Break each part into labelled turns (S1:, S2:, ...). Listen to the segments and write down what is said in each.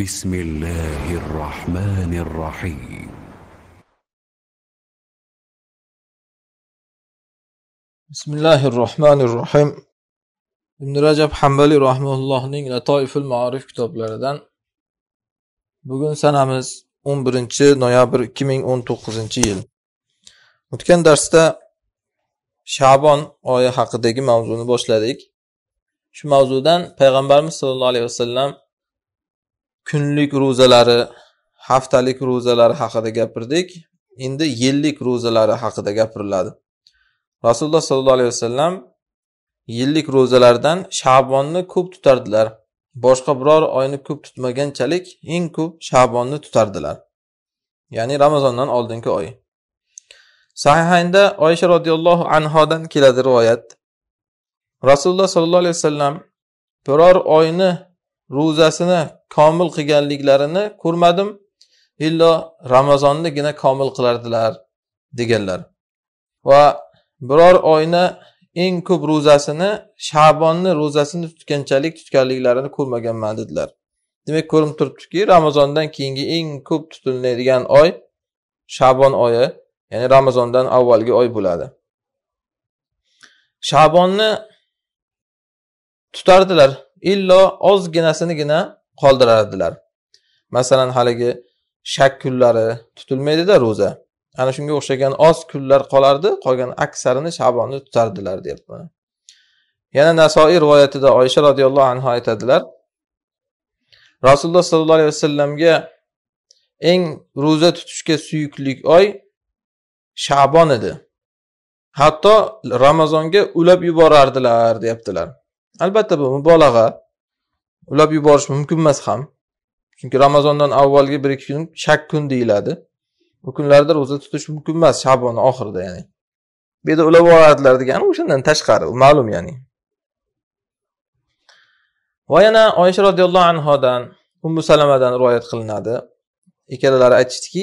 S1: بسم الله الرحمن الرحيم بسم الله الرحمن الرحيم ibn rajab hambali rahmaullohning latoiful maorif kitoblaridan bugun sanamiz 11 noyabr 2019 yil o'tgan darsda shabon oyi haqidagi mavzuni boshladik shu mavzudan payg'ambarimiz sollallohu alayhi vasallam kunlik ro'zalari haftalik ro'zalari haqida gapirdik endi yillik ro'zalari haqida gapiriladi rasululloh sollallohu alayhi vasallam yillik ro'zalardan shabonni ko'p tutardilar boshqa biror oyni ko'p tutmaganchalik eng ko'p shabonni tutardilar ya'ni ramazondan oldingi oy sahihaynda oysha roziyallohu anhodan keladi rivoyat rasululloh sollallohu alayhi vasallam biror oyni ro'zasini komil qilganliklarini ko'rmadim illo ramazonnigina komil qilardilar deganlar va biror oyni eng ko'p ro'zasini shabonni ro'zasini tutganchalik tutganliklarini ko'rmaganman dedilar demak ko'rinib turibdiki ramazondan keyingi eng ko'p tutiladigan oy shabon oyi ya'ni ramazondan avvalgi oy bo'ladi shabonni tutardilar illo ozginasinigina qoldirardilar masalan haligi shak kunlari tutilmaydida ro'za ana shunga o'xshagan oz kunlar qolardi qolgan aksarini shabonni tutardilar deyapti yana nasoiy rivoyatida oysha roziyallohu anhu aytadilar rasululloh sollallohu alayhi vasallamga eng ro'za tutishga suyukli oy shabon edi hatto ramazonga ulab yuborardilar deyaptilar albatta bu mubolag'a ulab yuborish mumkin emas ham chunki ramazondan avvalgi bir ikki kun shak kun deyiladi bu kunlarda ro'za tutish mumkin emas shabon oxirida ya'ni bu yerda ulab yuboradilar degani o'shandan tashqari ma'lum ya'ni va yana oysha roziyallohu anhodan ummu salamadan rivoyat qilinadi ikkalalari aytishdiki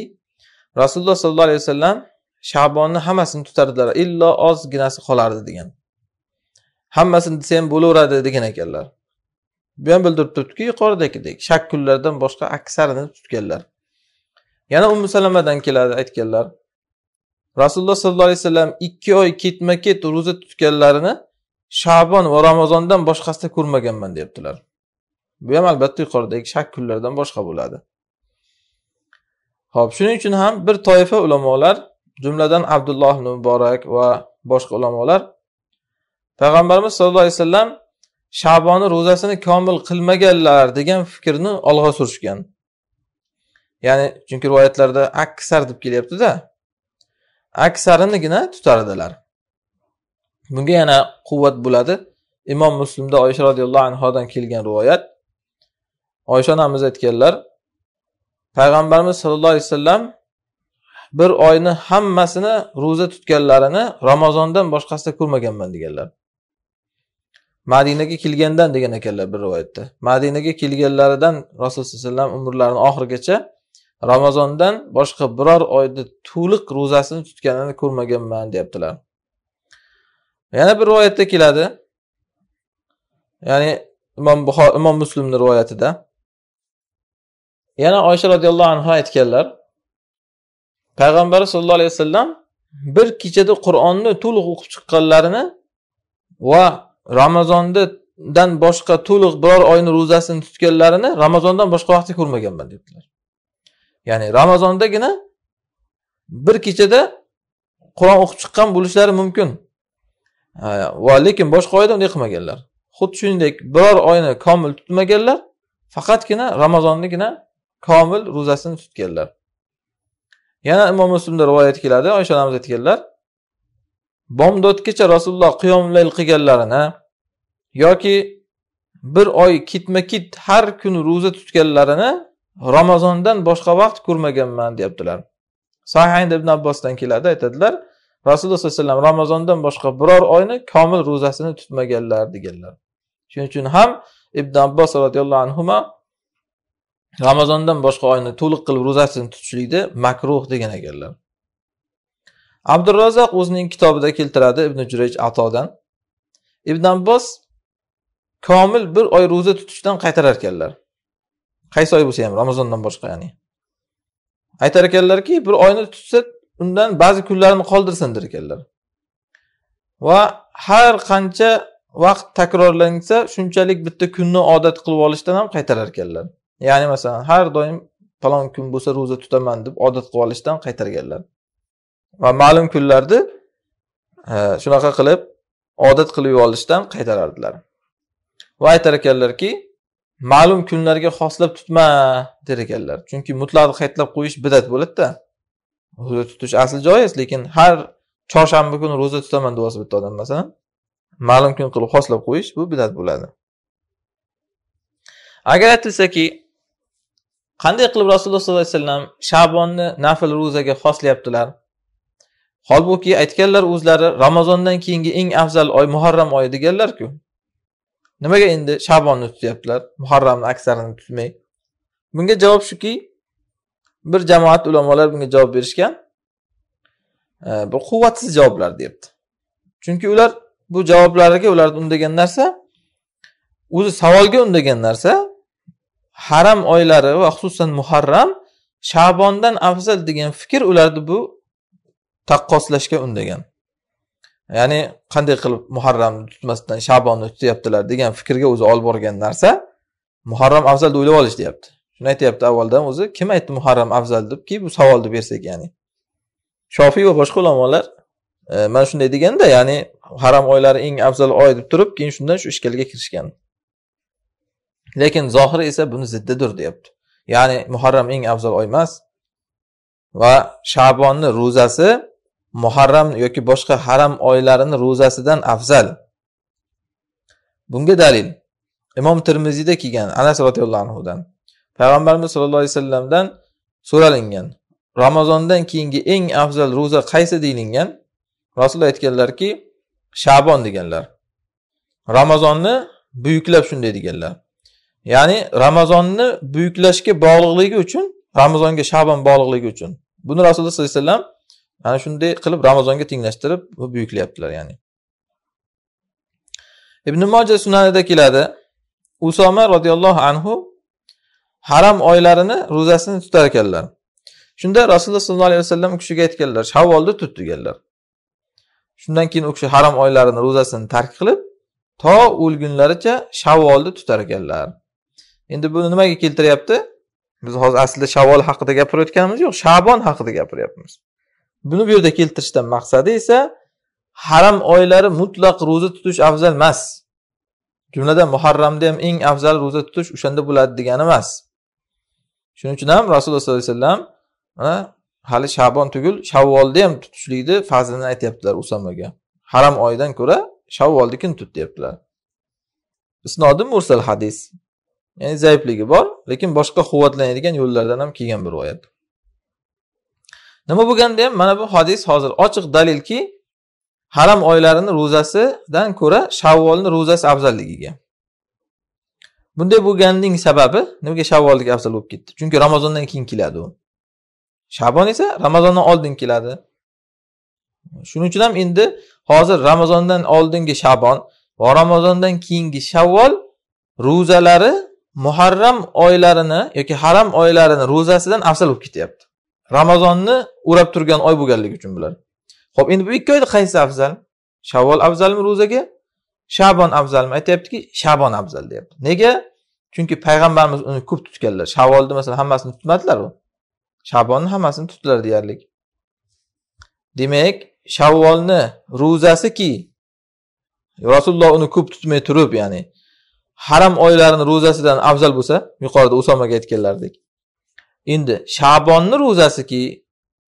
S1: rasululloh sollallohu alayhi vasallam shabonni hammasini tutardilar illo ozginasi qolardi degan hammasini desa ham bo'laveradi degan ekanlar bu ham bildirib turibdiki yuqoridagidek shakkullardan boshqa aksarini tutganlar yana umi salamadan keladi aytganlar rasululloh sollallohu alayhi vasallam ikki oy ketma ket ro'za tutganlarini shabon va ramazondan boshqasida ko'rmaganman deyaptilar bu ham albatta yuqoridagi shak kunlardan boshqa bo'ladi ho'p shuning uchun ham bir toifa ulamolar jumladan abdulloh ibn muborak va boshqa ulamolar payg'ambarimiz sallallohu alayhi vasallam shaboni ro'zasini komil qilmaganlar degan fikrni olg'a surishgan ya'ni chunki rivoyatlarda aksar deb kelyaptida aksarinigina tutardilar bunga yana quvvat bo'ladi imom muslimda oysha roziyallohu anhodan kelgan rivoyat oysha onamiz aytganlar payg'ambarimiz sollallohu alayhi vasallam bir oyni hammasini ro'za tutganlarini ramazondan boshqasida ko'rmaganman deganlar madinaga kelgandan degan ekanlar bir rivoyatda madinaga kelganlaridan rasululloh alayhi vasallam umrlarini oxirigacha ramazondan boshqa biror oyda to'liq ro'zasini tutganini ko'rmaganman deyaptilar yana bir rivoyatda keladi ya'ni imom buxor imom muslimni rivoyatida yana oysha roziyallohu anhu aytganlar payg'ambar sallallohu alayhi vasallam bir kechada qur'onni to'liq o'qib chiqqanlarini va ramazondan boshqa to'liq biror oyni ro'zasini tutganlarini ramazondan boshqa vaqtda ko'rmaganman debdilar ya'ni ramazondagina bir kechada qur'on o'qib chiqqan bo'lishlari mumkin va lekin boshqa oyda unday qilmaganlar xuddi shuningdek biror oyni komil tutmaganlar faqatgina ramazonnigina komil ro'zasini tutganlar yana imom muslimda rivoyat keladi oysha onamiz aytganlar bomdodgacha rasululloh qiyomlayl qilganlarini yoki bir oy ketma ket har kuni ro'za tutganlarini ramazondan boshqa vaqt ko'rmaganman deyaptilar sahayn ibn abbosdan keladi aytadilar rasululloh sallallohu alayhi vasallam ramazondan boshqa biror oyni komil ro'zasini tutmaganlar deganlar shuning uchun ham ibn abbos roziyallohu anhu ramazondan boshqa oyni to'liq qilib ro'zasini tutishlikni makruh degan ekanlar abdurrazzoq o'zining kitobida keltiradi ibn jurayj atodan ibn abbos komil bir oy ro'za tutishdan qaytarar ekanlar qaysi oy bo'lsa ham ramazondan boshqa ya'ni aytar ekanlarki bir oyni tutsa undan ba'zi kunlarini qoldirsin der ekanlar va har qancha vaqt takrorlansa shunchalik bitta kunni odat qilib olishdan ham qaytarar ekanlar ya'ni masalan har doim falon kun bo'lsa ro'za tutaman deb odat qilib olishdan qaytarganlar va ma'lum kunlarni e, shunaqa qilib odat qilib olishdan qaytarardilar va aytar ekanlarki ma'lum kunlarga xoslab tutma der ekanlar chunki mutlaq qaytlab qo'yish bidat bo'ladida ro'za tutish asl joiz lekin har chorshanba kuni ro'za tutaman deb olsa bitta odam masalan ma'lum kun qilib xoslab qo'yish bu bidat bo'ladi agar aytilsaki qanday qilib rasululloh sollallohu alayhi vasallam shabonni nafl ro'zaga xoslayaptilar holbuki aytganlar o'zlari ramazondan keyingi eng afzal oy muharram oyi deganlarku nimaga endi shabonni tutyaptilar muharramni aksarini tutmay bunga javob shuki bir jamoat ulamolar bunga javob berishgan e, bu quvvatsiz javoblar deyapti chunki ular bu javoblariga ularni undagan narsa o'zi savolga undagan narsa haram oylari va xususan muharram shabondan afzal degan fikr ularni bu taqqoslashga undagan ya'ni qanday qilib muharramni tutmasdan shabonni tutyaptilar degan fikrga o'zi olib borgan narsa muharram afzal deb o'ylab olish deyapti shuni aytyapti avvaldan o'zi kim aytdi muharram afzal debki bu savolni bersak ya'ni shofiy va boshqa ulamolar e, mana shunday deganda ya'ni haram oylari eng afzal oy deb turib keyin shundan shu ishkalga kirishgan lekin zohiri esa buni ziddidir deyapti ya'ni muharram eng afzal oy emas va shabonni ro'zasi muharram yoki boshqa haram oylarini ro'zasidan afzal bunga dalil imom termiziyda kelgan anas roziyallohu anhudan payg'ambarimiz sollallohu alayhi vasallamdan so'ralingan ramazondan keyingi eng afzal ro'za qaysi deyilgan rasululloh aytganlarki shabon deganlar ramazonni buyuklab shunday deganlar ya'ni ramazonni buyuklashga bog'liqligi uchun ramazonga shabon bog'liqligi uchun buni rasululloh sollallohu alayhi vasallam ana shunday qilib ramazonga tenglashtirib buyuklayaptilar ya'ni ibn moja sunanida keladi usoma roziyallohu anhu haram oylarini ro'zasini tutar ekanlar shunda rasululloh sollallohu alayhi vasallam u kishiga aytganlar shavvolda tut deganlar shundan keyin u kishi haram oylarini ro'zasini tark qilib to o'lgunlaricha shavvolni tutar ekanlar endi buni nimaga keltiryapti biz hozir aslida shavvol haqida gapirayotganimiz yo'q shabon haqida gapiryapmiz buni bu yerda keltirishdan maqsadi esa haram oylari mutlaq ro'za tutish afzal emas jumladan muharramda ham eng afzal ro'za tutish o'shanda bo'ladi degani emas shuning uchun ham rasululloh sollallohu alayhi vasallam hali shabon tugul shavvolda ham tutishlikni fazlini aytyaptilar usamaga haram oydan ko'ra shavvolnikini tut deyaptilar isnodi mursal hadis ya'ni zaifligi bor lekin boshqa quvvatlanadigan yo'llardan ham kelgan bir rivoyat nima bo'lganda ham mana bu hadis hozir ochiq dalilki haram oylarini ro'zasidan ko'ra shavvolni ro'zasi afzalligiga bunday bo'lganining sababi nimaga shavvollik afzal bo'lib ketdi chunki ramazondan keyin keladi u shabon esa ramazondan oldin keladi shuning uchun ham endi hozir ramazondan oldingi shabon va ramazondan keyingi shavvol ro'zalari muharram oylarini yoki haram oylarini ro'zasidan afzal bo'lib ketyapti ramazonni o'rab turgan oy bo'lganligi uchun bular ho'p endi bu ikki oyda qaysi afzal shavvol afzalmi ro'zaga shabon afzalmi aytyaptiki shabon afzal deyapti nega chunki payg'ambarimiz uni ko'p tutganlar shavvolni masalan hammasini tutmadilar u shabonni hammasini tutdilar deyarlik demak shavvolni ro'zasiki rasululloh uni ko'p tutmay turib ya'ni haram oylarini ro'zasidan afzal bo'lsa yuqorida usomaga aytganlaridek endi shabonni ro'zasiki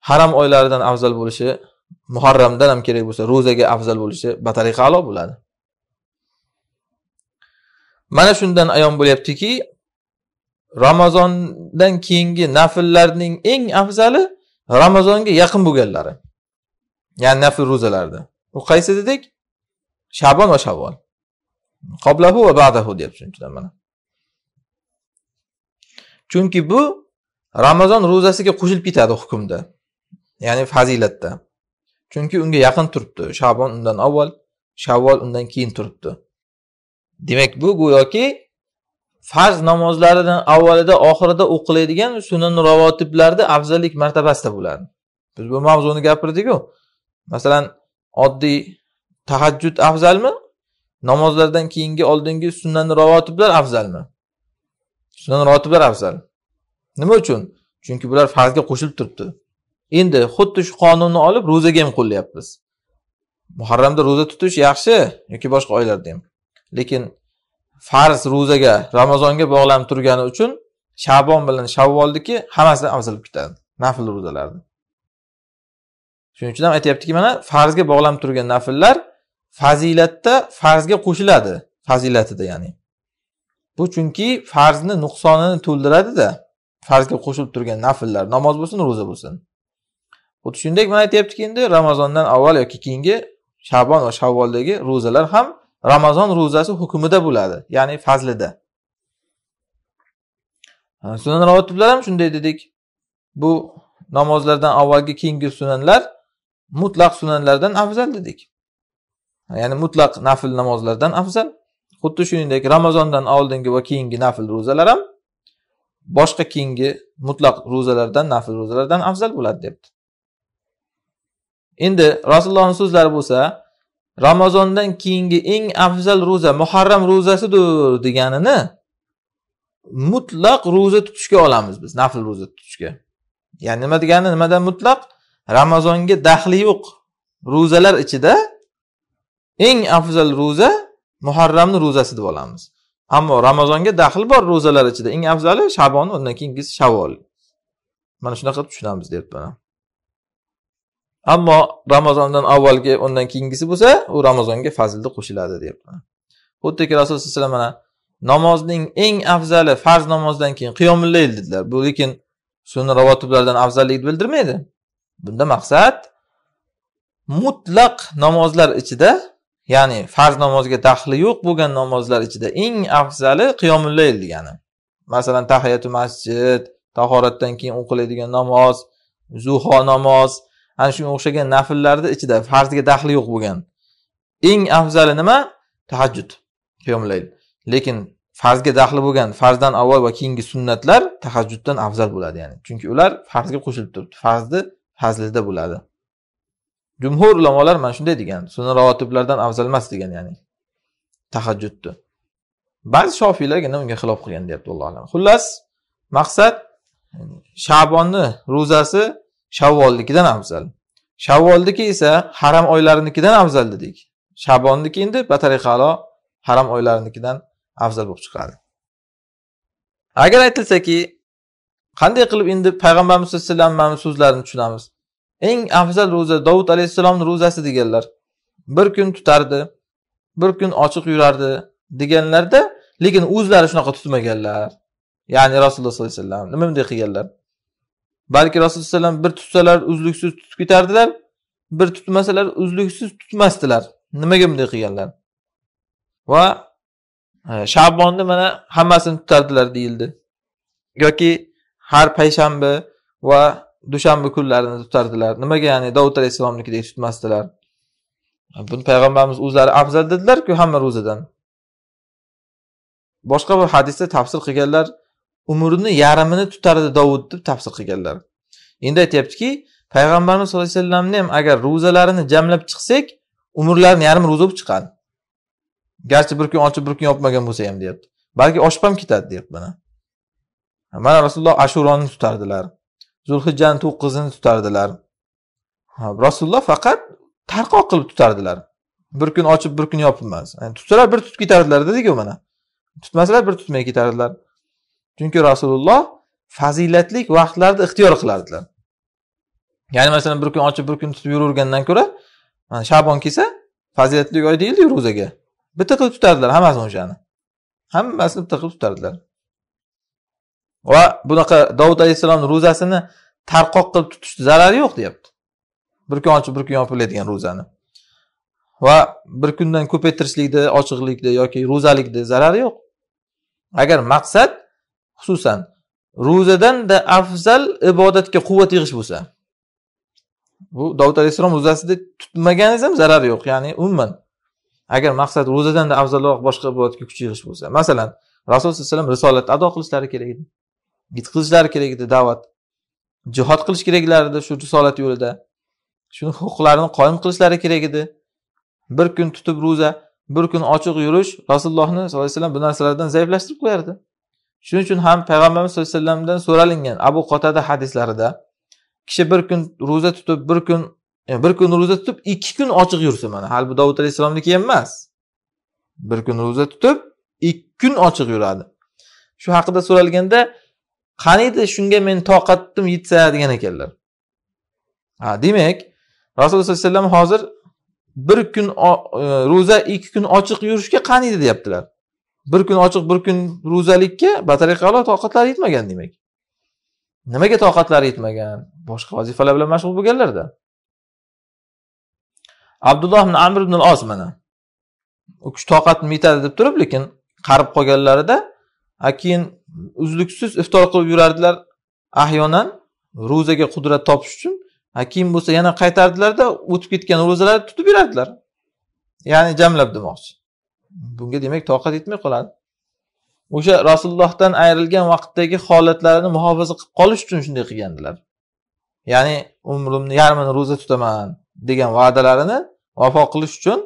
S1: harom oylaridan afzal bo'lishi muharramdan ham kerak bo'lsa ro'zaga afzal bo'lishi batariqa a'lo bo'ladi mana shundan ayon bo'lyaptiki ramazondan keyingi nafllarning eng afzali ramazonga yaqin bo'lganlari ya'ni nafl ro'zalarda u qaysi dedik shabon va shavvol qoblahu va badahu deyapti shundan mana chunki bu ramazon ro'zasiga qo'shilib ketadi hukmda ya'ni fazilatda chunki unga yaqin turibdi shabon undan avval shavvol undan keyin turibdi demak bu go'yoki farz namozlaridan avvalida oxirida o'qiladigan sunan ravotiblarni afzallik martabasida bo'ladi biz bu mavzuni gapirdiku masalan oddiy tahajjud afzalmi namozlardan keyingi oldingi sunan ravotiblar afzalmi sunan ravotiblar afzal nima uchun chunki bular farzga qo'shilib turibdi endi xuddi shu qonunni olib ro'zaga ham qo'llayapmiz muharramda ro'za tutish yaxshi yoki boshqa oylarda ham lekin farz ro'zaga ramazonga bog'lanib turgani uchun shabon bilan shavvolniki hammasidan afzal ketadi nafl ro'zalarni shuning uchun ham aytyaptiki mana farzga bog'lanib turgan nafllar fazilatda farzga qo'shiladi fazilatida ya'ni bu chunki farzni nuqsonini to'ldiradida farzga qo'shilib turgan nafllar namoz bo'lsin ro'za bo'lsin xuddi shunday mana aytyaptiki endi ramazondan avval yoki keyingi shabon va shavvoldagi ro'zalar ham ramazon ro'zasi hukmida bo'ladi ya'ni fazlida sunan ham shunday dedik bu namozlardan avvalgi keyingi sunanlar mutlaq sunanlardan afzal dedik ya'ni mutlaq nafl namozlardan afzal xuddi shuningdek ramazondan oldingi va keyingi nafl ro'zalar ham boshqa keyingi mutlaq ro'zalardan nafl ro'zalardan afzal bo'ladi debdi endi rasulullohni so'zlari bo'lsa ramazondan keyingi eng afzal ro'za muharram ro'zasidir deganini mutlaq ro'za tutishga olamiz biz nafl ro'za tutishga ya'ni nima degani nimadan mutlaq ramazonga daxli yo'q ro'zalar ichida eng afzal ro'za muharramni ro'zasi deb olamiz ammo ramazonga daxl bor ro'zalar ichida eng afzali shabon undan keyingisi shavol mana shunaqa tushunamiz tushunamiz mana ammo ramazondan avvalgi undan keyingisi bo'lsa u ramazonga fazilda qo'shiladi deyapman xuddiki rasululloh alayhi vasallam mana namozning eng afzali farz namozdan keyin qiyomillayl dedilar bu lekin sunna ravotiblardan afzallikni bildirmaydi bunda maqsad mutlaq namozlar ichida ya'ni farz namozga daxli yo'q bo'lgan namozlar ichida eng afzali qiyomul degani masalan tahiyatu masjid tahoratdan keyin o'qiladigan namoz zuho namoz ana shunga o'xshagan nafllarni ichida farzga daxli yo'q bo'lgan eng afzali nima tahajjud qiyomlayl lekin farzga daxli bo'lgan farzdan avval va keyingi sunnatlar tahajjuddan afzal bo'ladi ya'ni chunki ular farzga qo'shilib turibdi farzni fazlida bo'ladi jumhur ulamolar mana shunday degan sunna ravotiblardan afzal emas degan ya'ni tahajjudni ba'zi shofiylargina unga xilof qilgan deyapti allohu alam xullas maqsad shabonni ro'zasi shavvolnikidan afzal shavvolniki esa haram oylarinikidan afzal dedik shabonniki endi batariqa alo haram oylarinikidan afzal bo'lib chiqadi agar aytilsaki qanday qilib endi payg'ambarimiz alayhivasallam mana so'zlarini tushunamiz eng afzal ro'za dovud alayhissalomni ro'zasi deganlar bir kun tutardi bir kun ochiq yurardi deganlarda lekin o'zlari shunaqa tutmaganlar ya'ni rasululloh sollallohu alayhi vasallam nima bunday qilganlar balki rasululloh alayhi vasallam bir tutsalar uzluksiz tutib ketardilar bir tutmasalar uzluksiz tutmasdilar nimaga bunday qilganlar va e, shabonni mana hammasini tutardilar deyildi yoki har payshanba va dushanba kunlarini tutardilar nimaga ya'ni davud alayhissalomnikidek tutmasdilar buni payg'ambarimiz o'zlari afzal dedilarku hamma ro'zadan boshqa bir hadisda tafsir qilganlar umrini yarmini tutardi dovud deb tafsir qilganlar endi aytyaptiki payg'ambarimiz sallallohu alayhi vasallamni ham agar ro'zalarini jamlab chiqsak umrlarini yarmi ro'za bo'lib chiqadi garchi bir kun ochib bir kun yopmagan bo'lsa ham deyapti balki oshib ham ketadi deyapti mana mana rasululloh ashuroni tutardilar zulhijjani to'qqizini tutardilar rasululloh faqat tarqoq qilib tutardilar bir kun ochib bir kun yopilmas yani tutsalar bir tutib ketardilar dediku mana tutmasalar bir tutmay ketardilar chunki rasululloh fazilatli vaqtlarni ixtiyor qilardilar ya'ni masalan bir kun ochib bir kun tutib yuravergandan ko'ra mana shabon kelsa fazilatli oy deyildiyu ro'zaga bitta qilib tutardilar hammasini o'shani hammasini bitta qilib tutardilar va bunaqa dovud alayhissalomni ro'zasini tarqoq qilib tutish zarari yo'q deyapti bir kun ochib bir kun yopiladigan ro'zani va bir kundan ko'paytirishlikda ochiqlikda yoki ro'zalikda zarari yo'q agar maqsad xususan ro'zadanda afzal ibodatga quvvat yig'ish bo'lsa bu dovud alayhissalom ro'zasida tutmaganingiz ham zarari yo'q ya'ni umuman agar maqsad ro'zadanda afzalroq boshqa ibodatga kuch yig'ish bo'lsa masalan rasululloh alayhi vasallam risolatni ado qilishlari kerak edi yetkazishlari kerak edi da'vat jihod qilish keraklar edi shu risolat yo'lida shuni huquqlarini qoyim qilishlari kerak edi bir kun tutib ro'za bir kun ochiq yurish rasulullohni sollallohu alayhi vasallam bu narsalardan zaiflashtirib qo'yardi shuning uchun ham payg'ambarimiz sallallohu alayhi vasallamdan so'ralingan abu qotada hadislarida kishi bir kun ro'za tutib bir kun e, bir kun ro'za tutib ikki kun ochiq yursa mana hali bu dovud alayhissalomniki emas bir kun ro'za tutib ikki kun ochiq yuradi shu haqida so'ralganda qaniydi shunga men toqatim yetsa degan ekanlar ha demak rasululloh sollallohu alayhi vasallam hozir bir kun e, ro'za ikki kun ochiq yurishga qaniydi deyaptilar bir kun ochiq bir kun ro'zalikka batareya batariqalo toqatlari yetmagan demak nimaga toqatlari yetmagan boshqa vazifalar bilan mashg'ul bo'lganlarda abdulloh ibn amr ibn al os mana u kishi toqatim yetadi deb turib lekin qarib qolganlarida a keyin uzluksiz iftor qilib yurardilar ahyonan ro'zaga qudrat topish uchun keyin bo'lsa yana qaytardilarda o'tib ketgan ro'zalarni tutib yurardilar ya'ni jamlab demoqchi bunga demak toqat yetmay qoladi o'sha rasulullohdan ayrilgan vaqtdagi holatlarini muhofaza qilib qolish uchun shunday qilgandilar ya'ni umrimni yarmini ro'za tutaman degan va'dalarini vafo qilish uchun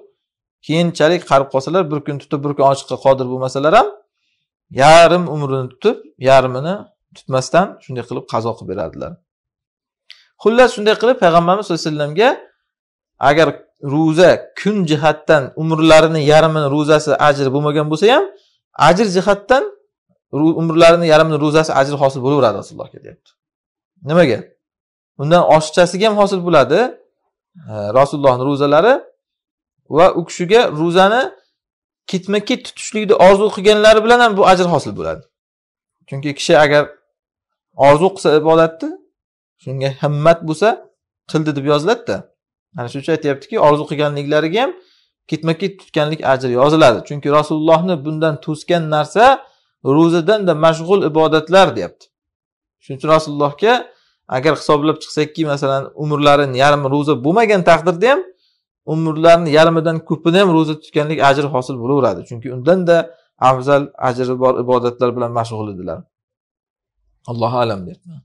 S1: keyinchalik qarib qolsalar bir kun tutib bir kun ochqqa qodir bo'lmasalar ham yarim umrini tutib yarmini tutmasdan shunday qilib qazo qilib beradilar xullas shunday qilib payg'ambarimiz sallallohu alayhi vasallamga agar ro'za kun jihatdan umrlarini yarmini ro'zasi ajri bo'lmagan bo'lsa ham ajr jihatdan umrlarini yarmini ro'zasi ajri hosil bo'laveradi rasulullohga deyapti nimaga undan oshiqchasiga ham hosil bo'ladi rasulullohni ro'zalari va u kishiga ro'zani ketma ket tutishlikni orzu qilganlari bilan ham bu ajr hosil bo'ladi chunki kishi agar orzu qilsa ibodatni shunga himmat bo'lsa qildi deb yoziladida ana shuning uchun aytyaptiki orzu qilganliklariga ham ketma ket tutganlik ajri yoziladi chunki rasulullohni bundan to'sgan narsa ro'zadanda mashg'ul ibodatlar deyapti shuning uchun rasulullohga agar hisoblab chiqsakki masalan umrlarini yarmi ro'za bo'lmagan taqdirda ham umrlarini yarmidan ko'pini ham ro'za tutganlik ajri hosil bo'laveradi chunki undanda afzal ajri bor ibodatlar bilan mashg'ul edilar allohu alam deyapman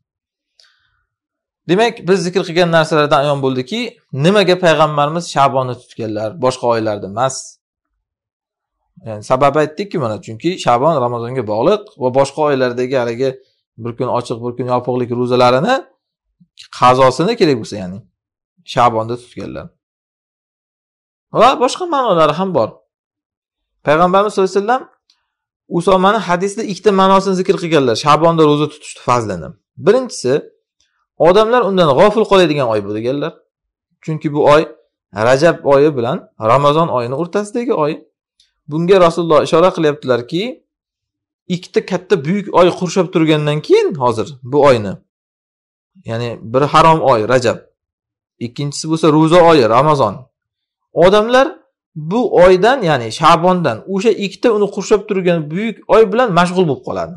S1: demak biz zikr qilgan narsalardan ayon bo'ldiki nimaga payg'ambarimiz shabonni tutganlar boshqa oylarda emas yani sababi aytdikku mana chunki shabon ramazonga bog'liq va boshqa oylardagi haligi bir kun ochiq bir kun yopiqlik ro'zalarini qazosini kerak bo'lsa ya'ni shabonda tutganlar va boshqa ma'nolari ham bor payg'ambarimiz sallallohu alayhi vasallam usomani hadisida ikkita ma'nosini zikr qilganlar shabonda ro'za tutishni fazlini birinchisi odamlar undan g'ofil qoladigan oy bu deganlar chunki bu oy rajab oyi bilan ramazon oyini o'rtasidagi oy bunga rasululloh ishora qilyaptilarki ikkita katta buyuk oy qurshab turgandan keyin hozir bu oyni ya'ni biri harom oy rajab ikkinchisi bo'lsa ro'za oyi ramazon odamlar bu oydan ya'ni shabondan o'sha ikkita uni qurshab turgan buyuk oy bilan mashg'ul bo'lib qoladi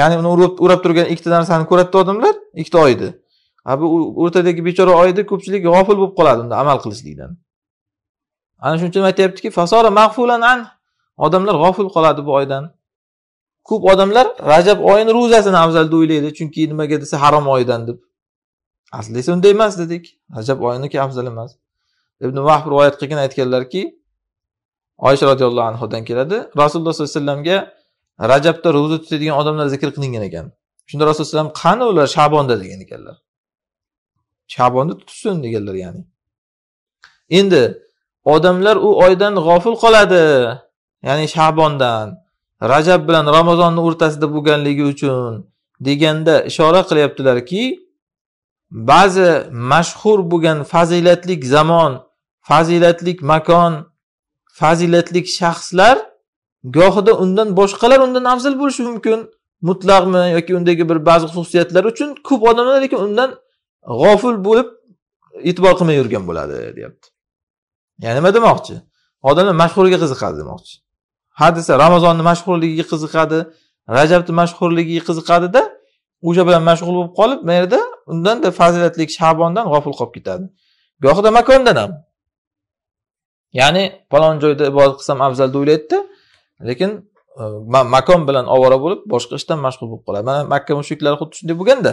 S1: ya'ni uni o'rab turgan ikkita narsani ko'radida odamlar ikkita oyni a bu o'rtadagi bechora oyni ko'pchilik g'ofil bo'lib qoladi unda amal qilishlikdan ana shuning uchun aytyaptiki fasora mag'fulan odamlar g'ofil qoladi bu oydan ko'p odamlar rajab oyini ro'zasini afzal deb o'ylaydi chunki nimaga desa harom oydan deb aslida esa unday emas dedik rajab oyiniki afzal emas ibn vahb rivoyat qilgan aytganlarki oysha roziyallohu anhudan keladi rasululloh sollallohu alayhi vasallamga rajabda ro'za tutadigan odamlar zikr qilingan ekan shunda rasululloh alayhi vasallam qani ular shabonda degan ekanlar shabonda tutsin deganlar ya'ni endi odamlar u oydan g'ofil qoladi ya'ni shabondan rajab bilan ramazonni o'rtasida bo'lganligi uchun deganda ishora qilyaptilarki ba'zi mashhur bo'lgan fazilatli zamon fazilatlik makon fazilatlik shaxslar gohida undan boshqalar undan afzal bo'lishi mumkin mutlaqmi yoki undagi bir ba'zi xususiyatlar uchun ko'p odamlar lekin undan g'ofil bo'lib e'tibor qilmay yurgan bo'ladi deyapti ya'ni nima demoqchi odamlar mashhurga qiziqadi demoqchi ha desa ramazonni mashhurligiga qiziqadi rajabni mashhurligiga qiziqadida o'sha bilan mashg'ul bo'lib qolib bu yerda undanda fazilatli shabondan g'ofil qolib ketadi gohida makondan ham ya'ni palon joyda ibodat qilsam afzal deb o'ylaydida lekin e, makon bilan ovora bo'lib boshqa ishdan mashg'ul bo'lib qoladi mana makka mushriklari xuddi shunday bo'lganda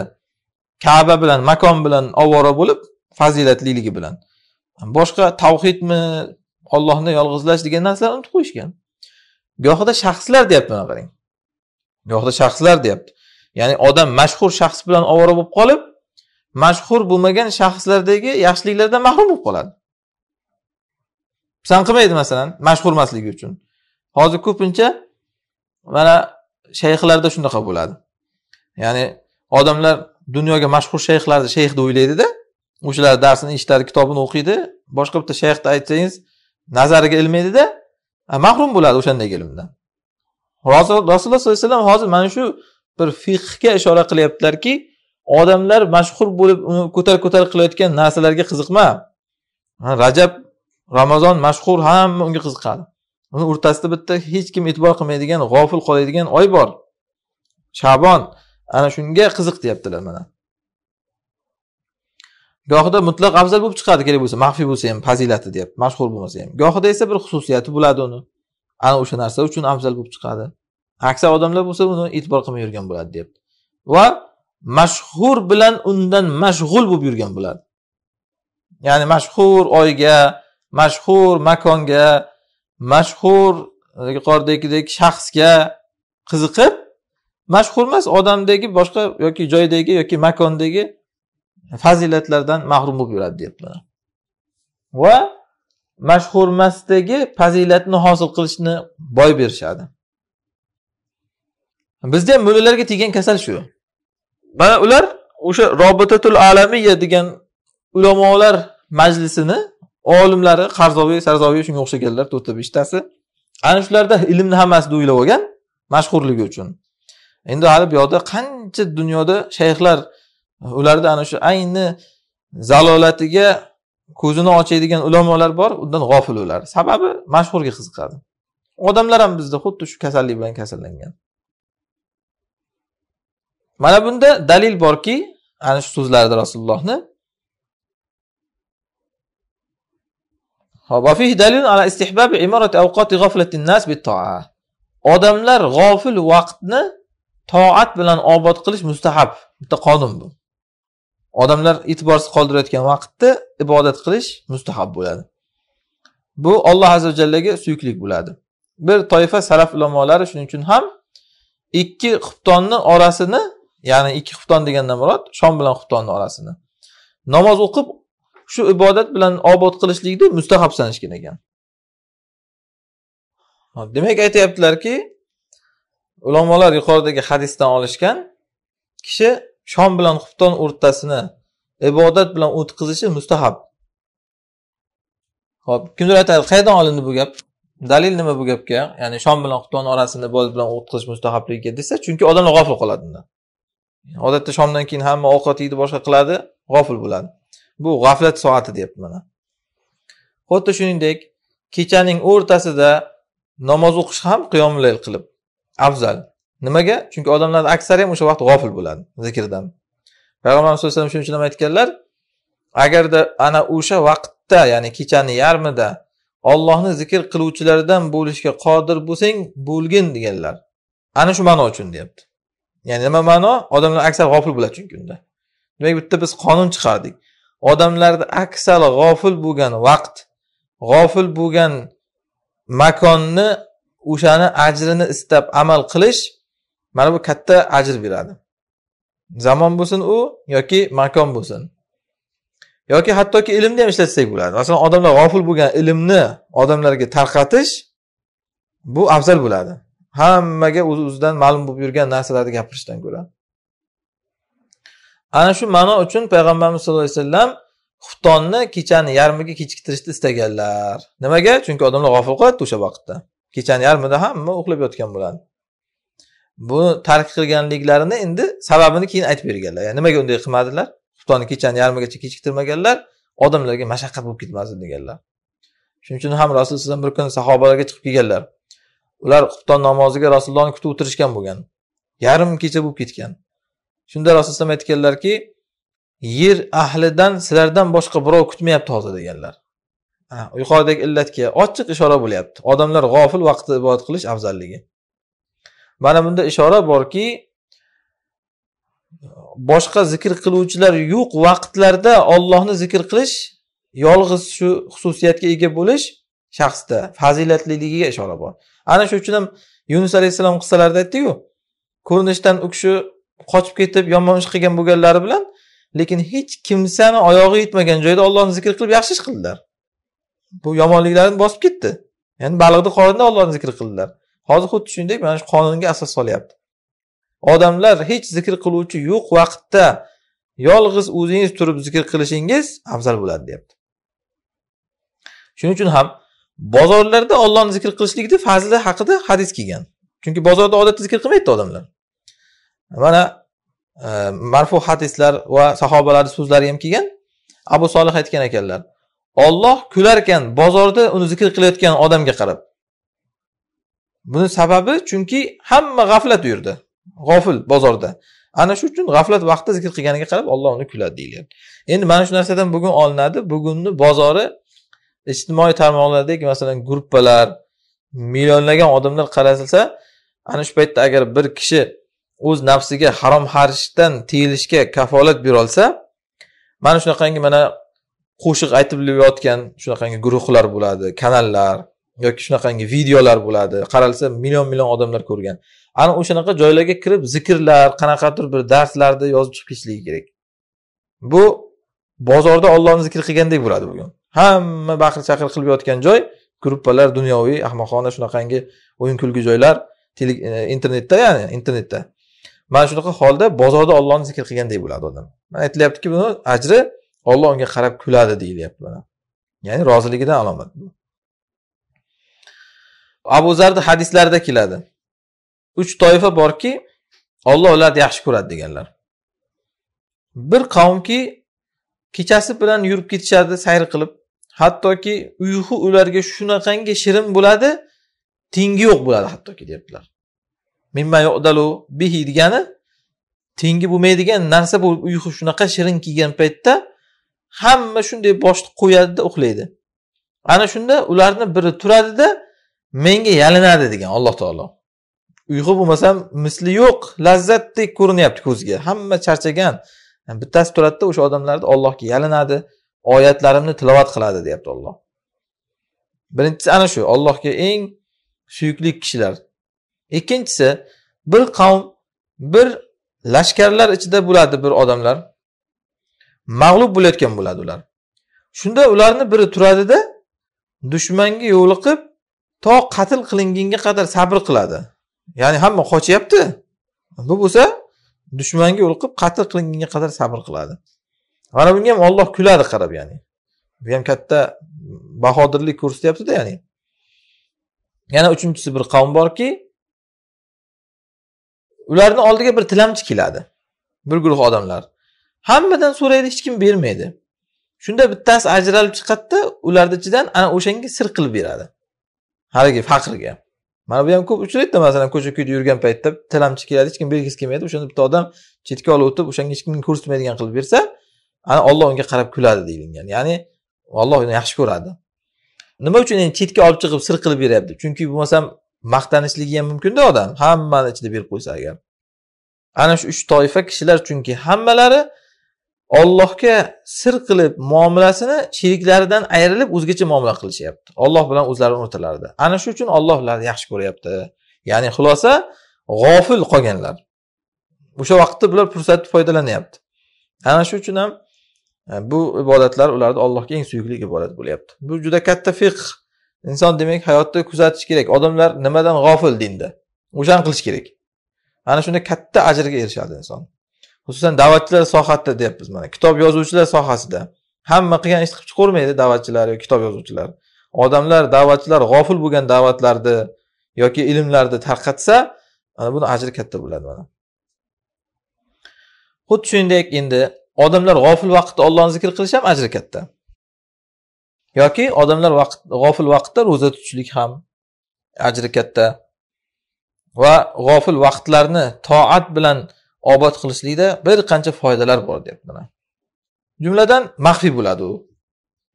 S1: kaba bilan makon bilan ovora bo'lib fazilatliligi bilan boshqa tavhidmi ollohni yolg'izlash degan narsalarni unutib qo'yishgan gohida shaxslar deyapti mana qarang gohida shaxslar deyapti ya'ni odam mashhur shaxs bilan ovora bo'lib qolib mashhur bo'lmagan shaxslardagi yaxshiliklardan mahrum bo'lib qoladi pisand qilmaydi masalan mashg'ul emasligi uchun hozir ko'pincha mana shayxlarda shunaqa bo'ladi ya'ni odamlar dunyoga mashhur shayxlarni shayx deb o'ylaydida o'shalar darsini eshitadi kitobini o'qiydi boshqa bitta shayxni aytsangiz nazariga ilmaydida mahrum bo'ladi o'shanday ilmdan rasululloh sollallohu alayhi vasallam hozir mana shu bir fiqhga ishora qilyaptilarki odamlar mashhur bo'lib uni ko'tar ko'tar qilayotgan narsalarga qiziqma rajab ramazon mashhur hamma unga qiziqadi uni o'rtasida bitta hech kim e'tibor qilmaydigan g'ofil qoladigan oy bor shabon ana shunga qiziq deyaptilar mana gohida mutlaq afzal bo'lib chiqadi kerak bo'lsa maxfiy bo'lsa ham fazilati deyapti mashhur bo'lmasa ham gohida esa bir xususiyati bo'ladi uni ana o'sha narsa uchun afzal bo'lib chiqadi aksar odamlar bo'lsa uni e'tibor qilmay yurgan bo'ladi deyapti va mashhur bilan undan mashg'ul bo'lib yurgan bo'ladi ya'ni mashhur oyga mashhur makonga mashhur yuqoridagidek shaxsga qiziqib mashhur emas odamdagi boshqa yoki joydagi yoki makondagi fazilatlardan mahrum bo'lib yuradi deyaptilar va mashhur emasdagi fazilatni hosil qilishni boy berishadi bizda ham mo'lalarga tegan kasal shu mana ular o'sha robitatul alamiya degan ulamolar majlisini olimlari qarzoviy sarzoviy shunga o'xshaganlar to'rtta beshtasi ana shularda ilmni hammasi o'ylab olgan mashhurligi uchun endi hali bu yoqda qancha dunyoda shayxlar ularda ana shu ayni zalolatiga ko'zini ochadigan ulamolar bor undan g'ofil ular sababi mashhurga qiziqadi odamlar ham bizda xuddi shu kasallik bilan kasallangan mana bunda dalil borki ana shu so'zlarida rasulullohni وفيه دليل على استحباب عمارة أوقات غفلة الناس بالطاعة odamlar g'ofil vaqtni toat bilan obod qilish mustahab bitta qonun bu odamlar e'tiborsiz qoldirayotgan vaqtda ibodat qilish mustahab bo'ladi bu olloh azu jallaga suyuklik bo'ladi bir toifa salaf ulamolari shuning uchun ham ikki xuftonni orasini ya'ni ikki xufton deganda murod shom bilan xuftonni orasini namoz o'qib shu ibodat bilan obod qilishlikni mustahab sanashgan ekan demak aytyaptilarki ulamolar yuqoridagi hadisdan olishgan kishi shom bilan xufton o'rtasini ibodat bilan o'tkazishi mustahab ho'p kimdir aytadi qayerdan olindi bu gap dalil nima bu gapga ya'ni shom bilan xufton orasini ibodat bilan o'tkazish mustahabligiga desa chunki odamlar g'ofil qoladi undan odatda shomdan keyin hamma ovqat yeydi boshqa qiladi g'ofil bo'ladi bu g'aflat soati deyapti mana xuddi shuningdek kechaning o'rtasida namoz o'qish ham qiyomlayl qilib afzal nimaga chunki odamlar aksari ham o'sha vaqt g'ofil bo'ladi zikrdan payg'ambarimiz sallallohu alayhi vasallam shuning uchun ham aytganlar agarda ana o'sha vaqtda ya'ni kechani yarmida ollohni zikr qiluvchilardan bo'lishga qodir bo'lsang bo'lgin deganlar ana shu ma'no uchun deyapti ya'ni nima ma'no odamlar aksar g'ofil bo'ladi chunki unda demak bitta biz qonun chiqardik odamlarda aksal g'ofil bo'lgan vaqt g'ofil bo'lgan makonni o'shani ajrini istab amal qilish mana bu katta ajr beradi zamon bo'lsin u yoki makon bo'lsin yoki hattoki ilmni ham ishlatsak bo'ladi masalan odamlar g'ofil bo'lgan ilmni odamlarga tarqatish bu afzal bo'ladi hammaga o'z o'zidan ma'lum bo'lib yurgan narsalarni gapirishdan ko'ra ana shu ma'no uchun payg'ambarimiz sallallohu alayhi vasallam xuftonni kechani yarmiga kechiktirishni istaganlar nimaga chunki odamlar g'ofil qoladi o'sha vaqtda kechani yarmida hamma uxlab yotgan bo'ladi buni tark qilganliklarini endi sababini keyin aytib berganlar ya'ni nimaga unday qilmadilar xuftonni kechani yarmigacha kechiktirmaganlar odamlarga mashaqqat bo'lib ketmasin deganlar shuning uchun ham rasululloh alayhivasallam bir kuni sahobalarga chiqib kelganlar ular xufton namoziga rasulullohni kutib o'tirishgan bo'lgan yarim kecha bo'lib ketgan shunda rasulullohu alayhi vasallam aytganlarki yer ahlidan sizlardan boshqa birov kutmayapti hozir deganlar yuqoridagi illatga ochiq ishora bo'lyapti odamlar g'ofil vaqtda ibodat qilish afzalligi mana bunda ishora borki boshqa zikr qiluvchilar yo'q vaqtlarda ollohni zikr qilish yolg'iz shu xususiyatga ega bo'lish shaxsda fazilatliligiga ishora bor ana shuning uchun ham yunus alayhissalom qissalarida aytdiku ko'rinishdan u kishi qochib ketib yomon ish qilgan bo'lganlari bilan lekin hech kimsani oyog'i yetmagan joyda ollohni zikr qilib yaxshi ish qildilar bu yomonliklarini bosib ketdi ya'ni baliqni qornida ollohni zikr qildilar hozir xuddi shuningdek mana shu qonunga asos solyapti odamlar hech zikr qiluvchi yo'q vaqtda yolg'iz o'zingiz turib zikr qilishingiz afzal bo'ladi deyapti shuning uchun ham bozorlarda ollohni zikr qilishlikni fazli haqida hadis kelgan chunki bozorda odatda zikr qilmaydi odamlar mana e, marfu hadislar va sahobalarni so'zlari ham kelgan abu solih aytgan ekanlar olloh kular ekan bozorda uni zikr qilayotgan odamga qarab buni sababi chunki hamma g'aflat u yerda g'ofil bozorda ana shu uchun g'aflat vaqtida zikr qilganiga qarab olloh uni kuladi deyilyapti endi mana shu narsadan bugun olinadi bugunni bozori ijtimoiy tarmoqlardagi masalan gruppalar millionlagan odamlar qaralsa ana shu paytda agar bir kishi o'z nafsiga harom harishdan tiyilishga kafolat berolsa mana shunaqangi mana qo'shiq aytib yotgan shunaqangi guruhlar bo'ladi kanallar yoki shunaqangi videolar bo'ladi qaralsa million million odamlar ko'rgan ana o'shanaqa joylarga kirib zikrlar qanaqadir bir darslarni yozib chiqib ketishligi kerak bu bozorda ollohni zikr qilgandek bo'ladi bugun hamma baqir chaqir qilib yotgan joy gruppalar dunyoviy ahmoqona shunaqangi o'yin kulgi joylar e, internetda ya'ni internetda mana shunaqa holda bozorda ollohni zikr qilgandek bo'ladi odam mana aytilyaptiki buni ajri olloh unga qarab kuladi deyilyapti mana ya'ni roziligidan alomat bu abu zarni hadislarida keladi uch toifa borki olloh ularni yaxshi ko'radi deganlar bir qavmki kechasi bilan yurib ketishadi sayr qilib hattoki uyqu ularga shunaqangi shirin bo'ladi tengi yo'q bo'ladi hattoki deyaptilar mimma yudalu bihi degani tengi bo'lmaydigan narsa bo'lib uyqu shunaqa shirin kelgan paytda hamma shunday boshni qo'yadida uxlaydi ana shunda ularni biri turadida menga yalinadi degan alloh taolo uyqu bo'lmasam misli yo'q lazzatdek ko'rinyapti ko'zga hamma charchagan bittasi turadida o'sha odamlarni ollohga yalinadi oyatlarimni tilovat qiladi deyapti olloh birinchisi ana shu allohga eng suyukli kishilar ikkinchisi bir qavm bir lashkarlar ichida bo'ladi bir odamlar mag'lub bo'layotgan bo'ladi ular shunda ularni biri turadida dushmanga yo'liqib to qatl qilingunga qadar sabr qiladi ya'ni hamma qochyapti bu bo'lsa dushmanga yo'liqib qatl qilingunga qadar sabr qiladi mana bunga ham olloh kuladi qarab ya'ni bu ham katta bahodirlik ko'rsatyaptida ya'ni yana uchinchisi bir qavm borki ularni oldiga bir tilamchi keladi bir guruh odamlar hammadan so'raydi hech kim bermaydi shunda bittasi ajralib chiqadida ularni ichidan ana o'shanga sir qilib beradi haligi faqirga mana bu ham ko'p uchraydida masalan ko'cha ko'yda yurgan paytda tilamchi keladi hech kim bergisi kelmaydi o'shanda bitta odam chetga olib o'tib o'shanga hech kimga ko'rsatmaydigan qilib bersa ana olloh unga qarab kuladi deyilgan ya'ni olloh uni yaxshi ko'radi nima uchun endi chetga olib chiqib sir qilib beryapti chunki bo'lmasam maqtanishligi ham mumkinda odam hammani ichida berib qo'ysa agar ana shu uch toifa kishilar chunki hammalari ollohga sir qilib muomalasini sheriklaridan ayrilib o'zgacha muomala qilishyapti olloh bilan o'zlarini o'rtalarida ana shu uchun olloh ularni yaxshi ko'ryapti ya'ni xulosa g'ofil qolganlar o'sha vaqtda bular fursatni foydalanyapti ana shu uchun ham e, bu ibodatlar ularni allohga eng suyukli ibodat bo'lyapti bu juda katta fiqh inson demak hayotda kuzatish kerak odamlar nimadan g'ofil dinda o'shani qilish kerak ana shunda katta ajrga erishadi inson xususan da'vatchilar sohasida deyapmiz mana kitob yozuvchilar sohasida hamma qilgan ishni qilib chiqavermaydi da'vatchilar yoki kitob yozuvchilar odamlar da'vatchilar g'ofil bo'lgan da'vatlarni yoki ilmlarni tarqatsa mana buni ajri katta bo'ladi mana xuddi shuningdek endi odamlar g'ofil vaqtda ollohni zikr qilish ham ajri katta yoki odamlar vaqt g'ofil vaqtda ro'za tutishlik ham ajri katta va g'ofil vaqtlarni toat bilan obod qilishlikda bir qancha foydalar bor deyapti mana jumladan maxfiy bo'ladi u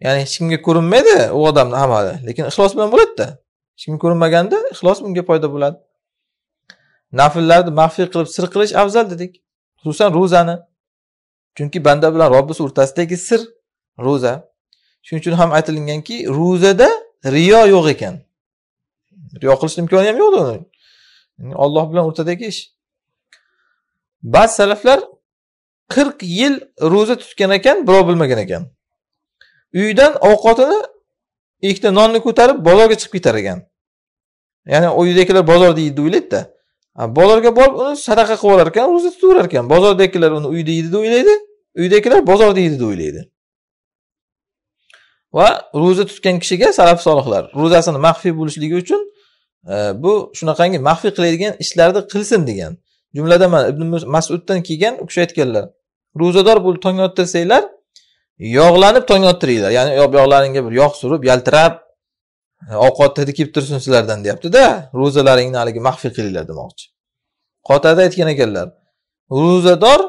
S1: ya'ni hech kimga ko'rinmaydi u odamni amali lekin ixlos bilan bo'ladida hech kim ko'rinmaganda ixlos bunga foyda bo'ladi nafllarni maxfiy qilib sir qilish afzal dedik xususan ro'zani chunki banda bilan robbisi o'rtasidagi sir ro'za shuning uchun ham aytilinganki ro'zada riyo yo'q ekan riyo qilishni imkoni ham yo'q uni olloh bilan o'rtadagi ish ba'zi salaflar qirq yil ro'za tutgan ekan birov bilmagan ekan uydan ovqatini ikkita nonni ko'tarib bozorga chiqib ketar ekan ya'ni uydagilar bozorda yeydi o'ylaydida bozorga borib uni sadaqa qilib olar ekan ro'za tutaverar ekan bozordagilar uni uyda yeydi deb o'ylaydi uydagilar bozorda yeydi deb o'ylaydi va ro'za tutgan kishiga salaf solihlar ro'zasini maxfiy bo'lishligi uchun e, bu shunaqangi maxfiy qiladigan ishlarni qilsin degan jumladan mana ibn masuddan kelgan u kishi aytganlar ro'zador bo'lib tong ottirsanglar yog'lanib tong ottiringlar ya'ni yog'laringga bir yog' surib yaltirab e, ovqat hidi kelib tursin sizlardan deyaptida ro'zalaringni haligi maxfiy qilinglar demoqchi qotada aytgan ekanlar ro'zador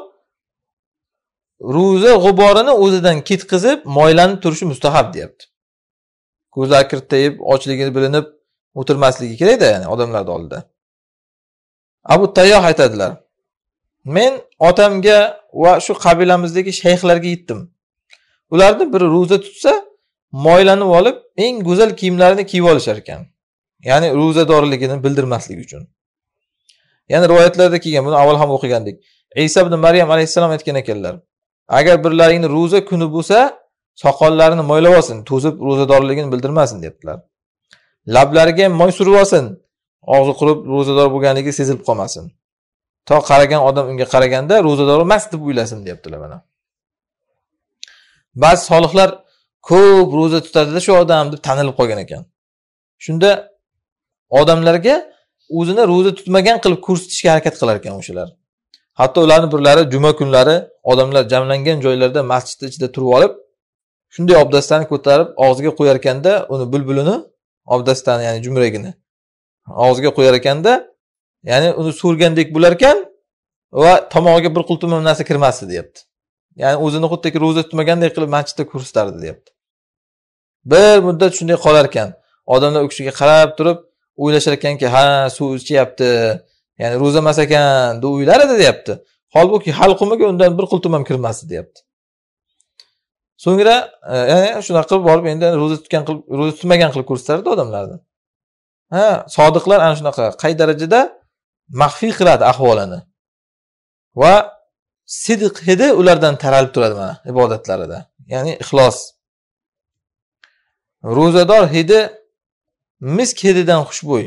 S1: ro'za g'uborini o'zidan ketkazib moylanib turishi mustahab deyapti ko'zi akirtayib ochligi bilinib o'tirmasligi kerakda ya'ni odamlarni oldida abu tayyoh aytadilar men otamga va shu qabilamizdagi shayxlarga yetdim ularni biri ro'za tutsa moylanib olib eng go'zal kiyimlarini kiyib olishar ekan ya'ni ro'zadorligini bildirmaslik uchun yana rivoyatlarda kelgan buni avval ham o'qigandik iso ibn maryam alayhissalom aytgan ekanlar agar birlaringni ro'za kuni bo'lsa soqollarini mo'ylab olsin to'sib ro'zadorligini bildirmasin debdilar lablariga ham moy surib olsin og'zi qurib ro'zador bo'lganligi sezilib qolmasin to qaragan odam unga qaraganda ro'zador emas deb o'ylasin deyaptilar mana ba'zi solihlar ko'p ro'za tutadida shu odam deb tanilib qolgan ekan shunda odamlarga o'zini ro'za tutmagan qilib ko'rsatishga harakat qilar ekan o'shalar hatto ularni birlari juma kunlari odamlar jamlangan joylarda masjidni ichida turib olib shunday obdastani ko'tarib og'ziga qo'yar ekanda uni bulbulini obdastani ya'ni jumragini og'ziga qo'yar ekanda ya'ni uni so'rgandek ekan va tomog'iga bir qultumim narsa kirmasdi deyapti ya'ni o'zini xuddiki ro'za tutmagandek qilib masjidda ko'rsatardi deyapti bir muddat shunday qolar ekan odamlar u kishiga qarab turib o'ylashar ekanki ha suv ichyapti ya'ni ro'za emas ekan deb o'ylar edi deyapti holbuki hal undan bir qultum ham kirmasdi deyapti so'ngra e, ya'ni shunaqa qilib borib endi ro'za tutgan qilib ro'za tutmagan qilib ko'rsatardi odamlarni ha sodiqlar ana shunaqa qay darajada maxfiy qiladi ahvolini va sidq hidi ulardan taralib turadi mana ibodatlarida ya'ni ixlos ro'zador hidi misk hididan xushbo'y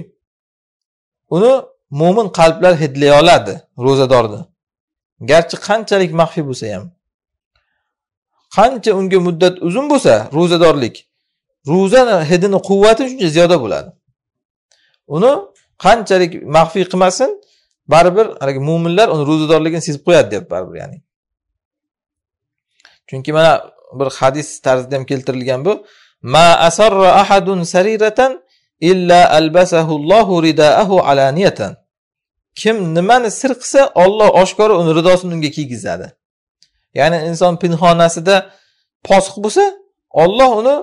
S1: uni mo'min qalblar hidlay oladi ro'zadorni garchi qanchalik maxfiy bo'lsa ham qancha unga muddat uzun bo'lsa ro'zadorlik ro'za hidini quvvati shuncha ziyoda bo'ladi uni qanchalik maxfiy qilmasin baribir haligi mo'minlar uni ro'zadorligini sezib qo'yadi deyapti baribir ya'ni chunki mana bir hadis tarzida ham keltirilgan bu ma asarra ahadun sariratan illa albasahullohu ridaahu alaniyatan kim nimani sir qilsa olloh oshkora uni ridosini unga kiygizadi ya'ni inson pinxonasida posiq bo'lsa olloh uni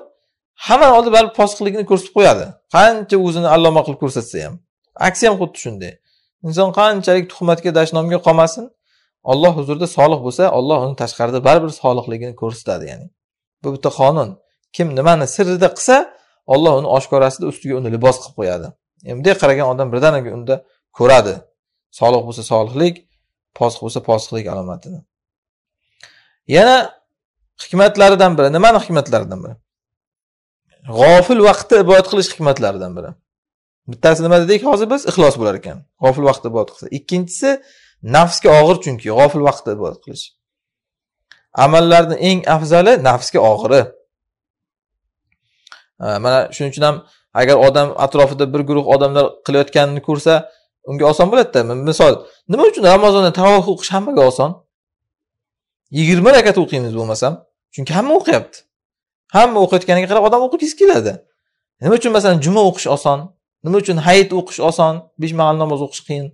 S1: hamma oldi baribir posiqligini ko'rsatib qo'yadi qancha o'zini alloma qilib ko'rsatsa ham aksi ham xuddi shunday inson qanchalik tuhmatga dashnomga qolmasin olloh huzurida solih bo'lsa olloh uni tashqarida baribir solihligini ko'rsatadi ya'ni bu bitta qonun kim nimani sirrida qilsa olloh uni oshkorasida ustiga uni libos qilib qo'yadi bunday qaragan odam birdaniga unda ko'radi solih bo'lsa solihlik posiq bo'lsa posiqlik alomatini yana hikmatlaridan biri nimani hikmatlaridan biri g'ofil vaqtda ibodat qilish hikmatlaridan biri bittasi nima dedik hozir biz ixlos bo'lar ekan g'ofil vaqtda ibodat qilsa ikkinchisi nafsga og'ir chunki g'ofil vaqtda ibodat qilish amallarni eng afzali nafsga og'iri mana shuning uchun ham agar odam atrofida bir guruh odamlar qilayotganini ko'rsa unga oson bo'ladida misol nima uchun ramazonda taavof o'qish hammaga oson yigirma rakat o'qiymiz bo'lmasam chunki hamma o'qiyapti hamma o'qiyotganiga qarab odam o'qigisi keladi nima uchun masalan juma o'qish oson nima uchun hayit o'qish oson besh mahal namoz o'qish qiyin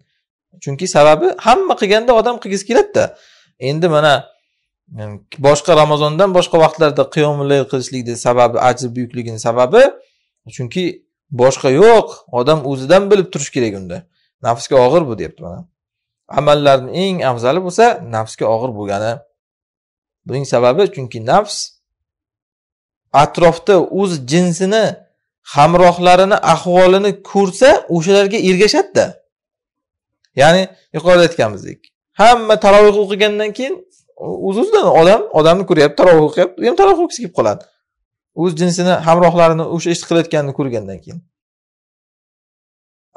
S1: chunki sababi hamma qilganda odam qilgisi keladida endi mana boshqa ramazondan boshqa vaqtlarda qiyomilay qilishlikni sababi ajr buyukligini sababi chunki boshqa yo'q odam o'zidan bilib turishi kerak unda nafsga og'ir bu deyapti mana amallarni eng afzali bo'lsa nafsga og'ir bo'lgani buning sababi chunki nafs atrofda o'z jinsini hamrohlarini ahvolini ko'rsa o'shalarga ergashadida ya'ni yuqorida aytganimizdek hamma taroveh o'qigandan keyin o'z o'zidan odam odamni ko'ryapti taroveh o'qiyapti u ham taroveh o'qisi kelib qoladi o'z jinsini hamrohlarini o'sha ishni qilayotganini ko'rgandan keyin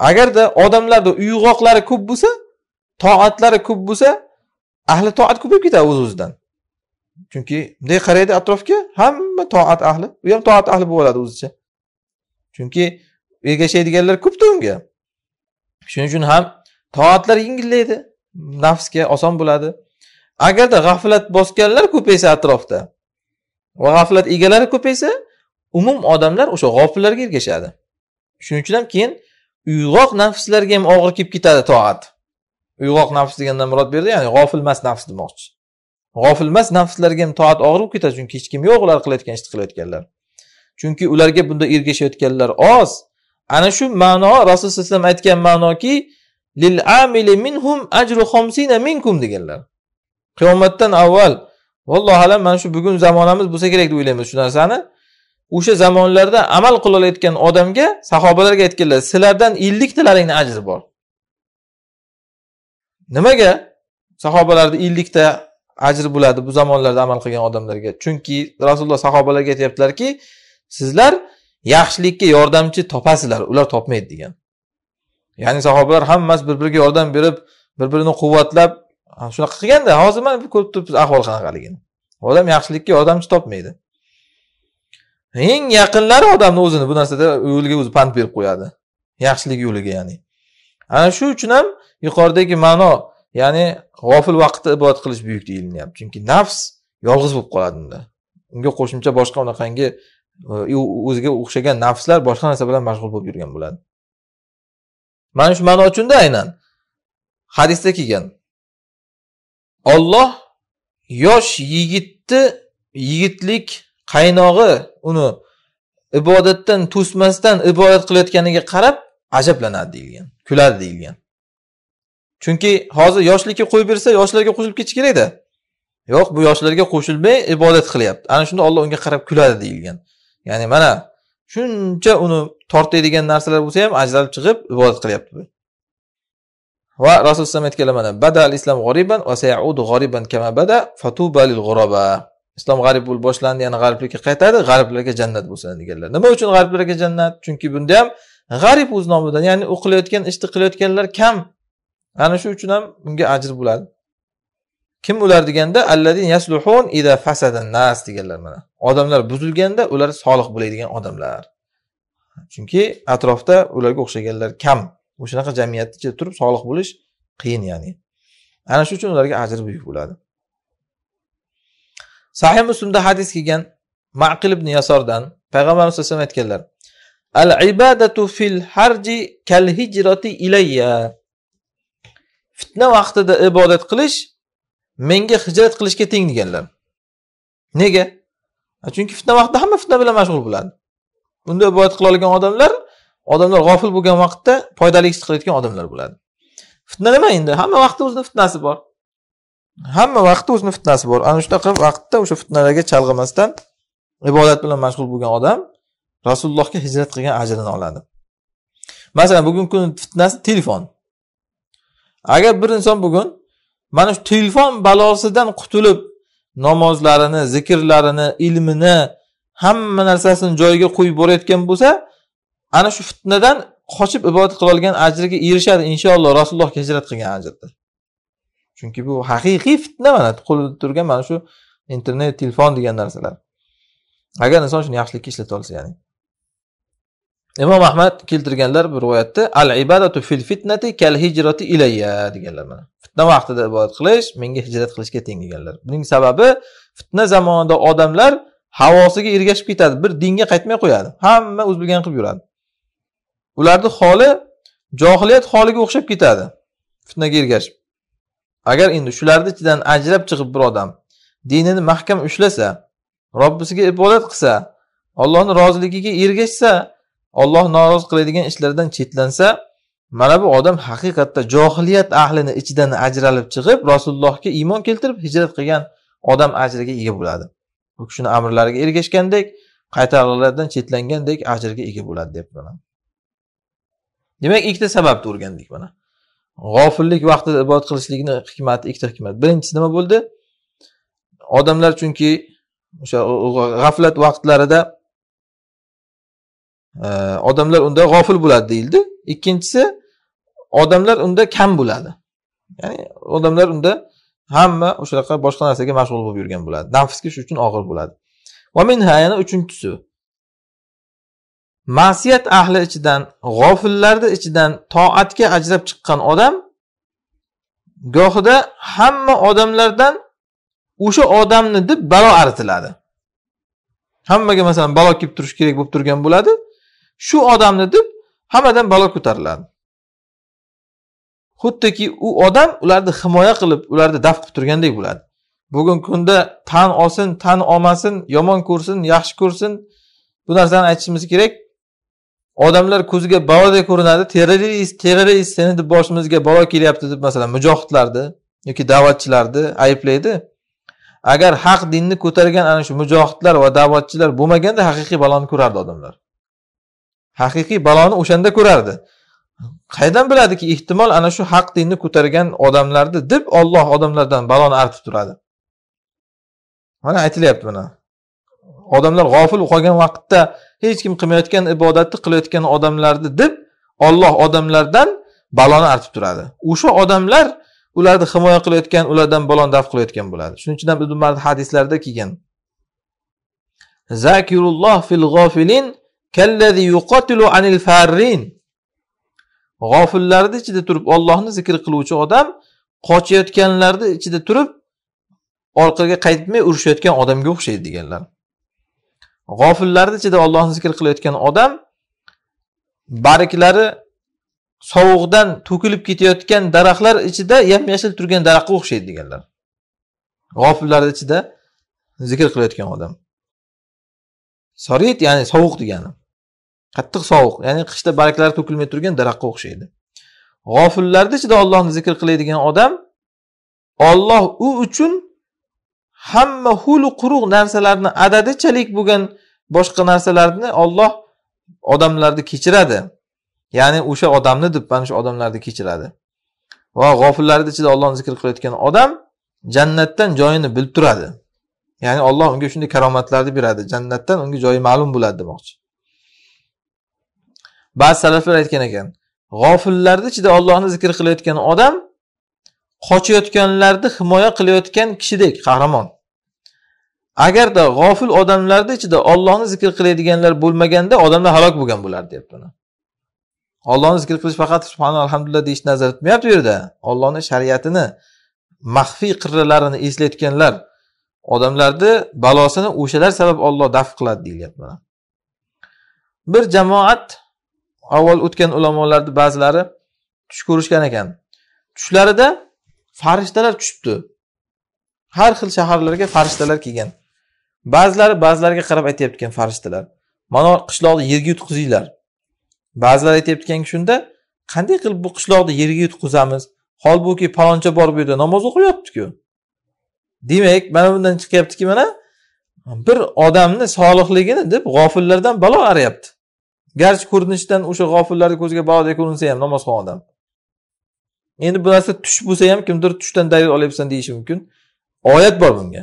S1: agarda odamlarda uyg'oqlari ko'p bo'lsa toatlari ko'p bo'lsa ahli toat ko'payib ketadi o'z o'zidan chunki bunday qaraydi atrofga hamma toat ahli u ham toat ahli bo'lib oladi o'zicha chunki ergashadiganlar ko'pda unga shuning uchun ham toatlar yengillaydi nafsga oson bo'ladi agarda g'aflat bosganlar ko'paysa atrofda va g'aflat egalari ko'paysa umum odamlar o'sha g'ofillarga ergashadi shuning uchun ham keyin uyg'oq nafslarga ham og'ir kelib ketadi toat uyg'oq nafs degandan murod bu yerda ya'ni g'ofilmas nafs demoqchi g'ofilmas nafslarga ham toat og'ir bo'lib ketadi chunki hech kim yo'q ular qilayotgan ishni qilayotganlar chunki ularga bunda ergashayotganlar oz ana shu ma'no rasululloh alayhi vasallam aytgan ma'noki lil amili minhum ajru minkum deganlar qiyomatdan avval vallohu alam mana shu bugun zamonamiz bo'lsa kerak deb o'ylaymiz shu narsani o'sha zamonlarda amal qilolayotgan odamga sahobalarga aytganlar sizlardan elliktalaringni ajri bor nimaga sahobalarni ellikta ajr bo'ladi bu zamonlarda amal qilgan odamlarga chunki rasululloh sahobalarga aytyaptilarki sizlar yaxshilikka yordamchi topasizlar ular topmaydi degan ya'ni sahobalar hammasi bir biriga yordam berib bir birini quvvatlab shunaqa qilganda hozir mana ko'rib turibmiz ahvol qanaqaligini odam yaxshilikka yordamchi topmaydi eng yaqinlari odamni o'zini bu narsada yo'liga o'zi pand berib qo'yadi yaxshilik yo'liga ya'ni ana shu uchun ham yuqoridagi ma'no ya'ni g'ofil vaqtda ibodat qilish buyuk deyilyapti chunki nafs yolg'iz bo'lib qoladi unda unga qo'shimcha boshqa unaqangi e, o'ziga o'xshagan nafslar boshqa narsa bilan mashg'ul bo'lib yurgan bo'ladi mana shu ma'no uchunda aynan hadisda kelgan Alloh yosh yigitni yigitlik qaynog'i uni ibodatdan to'smasdan ibodat qilayotganiga qarab ajablanadi deyilgan kuladi deyilgan chunki hozir yoshlikka qo'yib bersa yoshlarga qo'shilib ketish kerakda yo'q bu yoshlarga qo'shilmay ibodat qilyapti ana shunda olloh unga qarab kuladi deyilgan ya'ni mana shuncha uni tortadigan narsalar bo'lsa ham ajralib chiqib ibodat qilyapti va rasululloh alayhi aytganlar mana badal islam g'oriban va sayaudu g'oriban kama bada fatuba lil g'uraba islom g'arib bo'lib boshlandi yana g'ariblikka qaytadi g'ariblarga jannat bo'lsin deganlar nima uchun g'ariblarga jannat chunki bunda ham g'arib o'z nomidan ya'ni u qilayotgan ishni qilayotganlar kam ana shu uchun ham unga ajr bo'ladi kim ular deganda alladin yasluhun ida fasadan nas deganlar mana odamlar buzilganda ular solih bo'ladigan odamlar chunki atrofda ularga o'xshaganlar kam o'shanaqa jamiyatni ichida turib solih bo'lish qiyin ya'ni ana shu uchun ularga ajr buyuk bo'ladi sahih muslimda hadis kelgan maqil ibn yasordan payg'ambarimiz alayhisalom aytganlar al ibadatu fil harji kal hijrati ilayya fitna vaqtida ibodat qilish menga hijrat qilishga teng deganlar nega chunki fitna vaqtida hamma fitna bilan mashg'ul bo'ladi bunda ibodat qiladigan odamlar odamlar g'ofil bo'lgan vaqtda foydali ish qilayotgan odamlar bo'ladi fitna nima endi hamma vaqtni o'zini fitnasi bor hamma vaqtda o'zini fitnasi bor ana shunaqa vaqtda o'sha fitnalarga chalg'imasdan ibodat bilan mashg'ul bo'lgan odam rasulullohga hijrat qilgan ajrini oladi masalan bugungi kun fitnasi telefon agar bir inson bugun mana shu telefon balosidan qutulib namozlarini zikrlarini ilmini hamma narsasini joyiga qo'yib borayotgan bo'lsa ana shu fitnadan qochib ibodat qilolgan ajriga erishadi inshaalloh rasulullohga hijrat qilgan ajrda chunki bu haqiqiy fitna mana qo'lida turgan mana shu internet telefon degan narsalar agar inson shuni yaxshilikka ishlata olsa ya'ni imom ahmad keltirganlar bir rivoyatda al ibadatu fil fitnati kal hijrati ilayya deganlar mana fitna vaqtida ibodat qilish menga hijrat qilishga teng deganlar buning sababi fitna zamonida odamlar havosiga ergashib ketadi bir dinga qaytmay qo'yadi hamma o'z bilganini qilib yuradi ularni holi johiliyat holiga o'xshab ketadi fitnaga ergashib agar endi shularni ichidan ajrab chiqib bir odam dinini mahkam ushlasa robbisiga ibodat qilsa ollohni roziligiga ergashsa olloh norozi qiladigan ishlardan chetlansa mana bu odam haqiqatda johiliyat ahlini ichidan ajralib chiqib rasulullohga iymon keltirib hijrat qilgan odam ajriga ega bo'ladi u kishini amrlariga ergashgandek qaytariqlardan chetlangandek ajrga ega bo'ladi deyapti demak ikkita sababni o'rgandik mana g'ofillik vaqtida ibodat qilishlikni hikmati ikkita hikmat birinchisi nima bo'ldi odamlar chunki o'sha g'aflat vaqtlarida e, odamlar unda g'ofil bo'ladi deyildi ikkinchisi odamlar unda kam bo'ladi ya'ni odamlar unda hamma o'shanaqa boshqa narsaga mashg'ul bo'lib yurgan bo'ladi nafsga shu uchun og'ir bo'ladi va minha yana uchinchisi ma'siyat ahli ichidan g'ofillarni ichidan toatga ajrab chiqqan odam gohida hamma odamlardan o'sha odamni deb balo artiladi hammaga masalan balo kelib turishi kerak bo'lib turgan bo'ladi shu odamni deb hammadan balo ko'tariladi xuddiki u odam ularni himoya qilib ularni daf qilib turgandek bo'ladi bugungi kunda tan olsin tan olmasin yomon ko'rsin yaxshi ko'rsin bu narsani aytishimiz kerak odamlar ko'ziga balodek ko'rinadi terrorist terrorist seni deb boshimizga balo kelyapti deb masalan mujohidlarni yoki da'vatchilarni ayblaydi agar haq dinni ko'targan ana shu mujohidlar va da'vatchilar bo'lmaganda haqiqiy baloni ko'rardi odamlar haqiqiy baloni o'shanda ko'rardi qayerdan biladiki ehtimol ana shu haq dinni ko'targan odamlarni deb olloh odamlardan baloni artib turadi mana aytilyapti mana odamlar g'ofil qolgan vaqtda hech kim qilmayotgan ibodatni qilayotgan odamlarni deb Alloh odamlardan baloni artib turadi o'sha odamlar ularni himoya qilayotgan ulardan balon daf qilayotgan bo'ladi shuning uchun ham ibn mard hadislarda kelgan zakirulloh fil g'ofilin kallazi yuqatilu anil farrin g'ofillarni ichida turib Allohni zikr qiluvchi odam qochayotganlarni ichida turib orqaga qaytmay urushayotgan odamga o'xshaydi deganlar g'ofillarni ichida ollohni zikr qilayotgan odam barglari sovuqdan to'kilib ketayotgan daraxtlar ichida yam yashil turgan daraxtga o'xshaydi deganlar g'ofillarni ichida zikr qilayotgan odam sorit ya'ni sovuq degani qattiq sovuq ya'ni qishda barglari to'kilmay turgan daraxtga o'xshaydi g'ofillarni ichida ollohni zikr qiladigan odam olloh u uchun hamma hulu quruq narsalarni adadichalik bo'lgan boshqa narsalarni olloh odamlarni kechiradi ya'ni o'sha odamni deb mana shu odamlarni kechiradi va g'ofillarni ichida ollohni zikr qilayotgan odam jannatdan joyini bilib turadi ya'ni olloh unga shunday karomatlarni beradi jannatdan unga joyi ma'lum bo'ladi demoqchi ba'zi salaflar aytgan ekan g'ofillarni ichida ollohni zikr qilayotgan odam qochayotganlarni himoya qilayotgan kishidek qahramon agarda g'ofil odamlarni ichida ollohni zikr qiladiganlar bo'lmaganda odamlar halok bo'lgan bo'lardi deyapti buni ollohni zikr qilish faqat subhanalloh alhamdulillah deyishni nazarda tutmayapti bu yerda ollohni shariatini maxfiy qirralarini eslayotganlar odamlarni balosini o'shalar sabab olloh daf qiladi deyilyapti mana bir jamoat avval o'tgan ulamolarni ba'zilari tush ko'rishgan ekan tushlarida farishtalar tushibdi har xil shaharlarga farishtalar kelgan ba'zilari ba'zilariga qarab aytyapti ekan farishtalar mana qishloqni yerga yutqizinglar ba'zilar aytayotgan shunda qanday qilib bu qishloqni yerga yutqizamiz holbuki paloncha bor bu yerda namoz o'qiyaptiku demak mana bundan chiqyaptiki mana bir odamni solihligini deb g'ofillardan balo arayapti garchi ko'rinishidan o'sha g'ofillarni ko'ziga balodek ko'rinsa ham namozxon odam endi bu narsa tush bo'lsa ham kimdir tushdan dalil olyapsan deyishi mumkin oyat bor bunga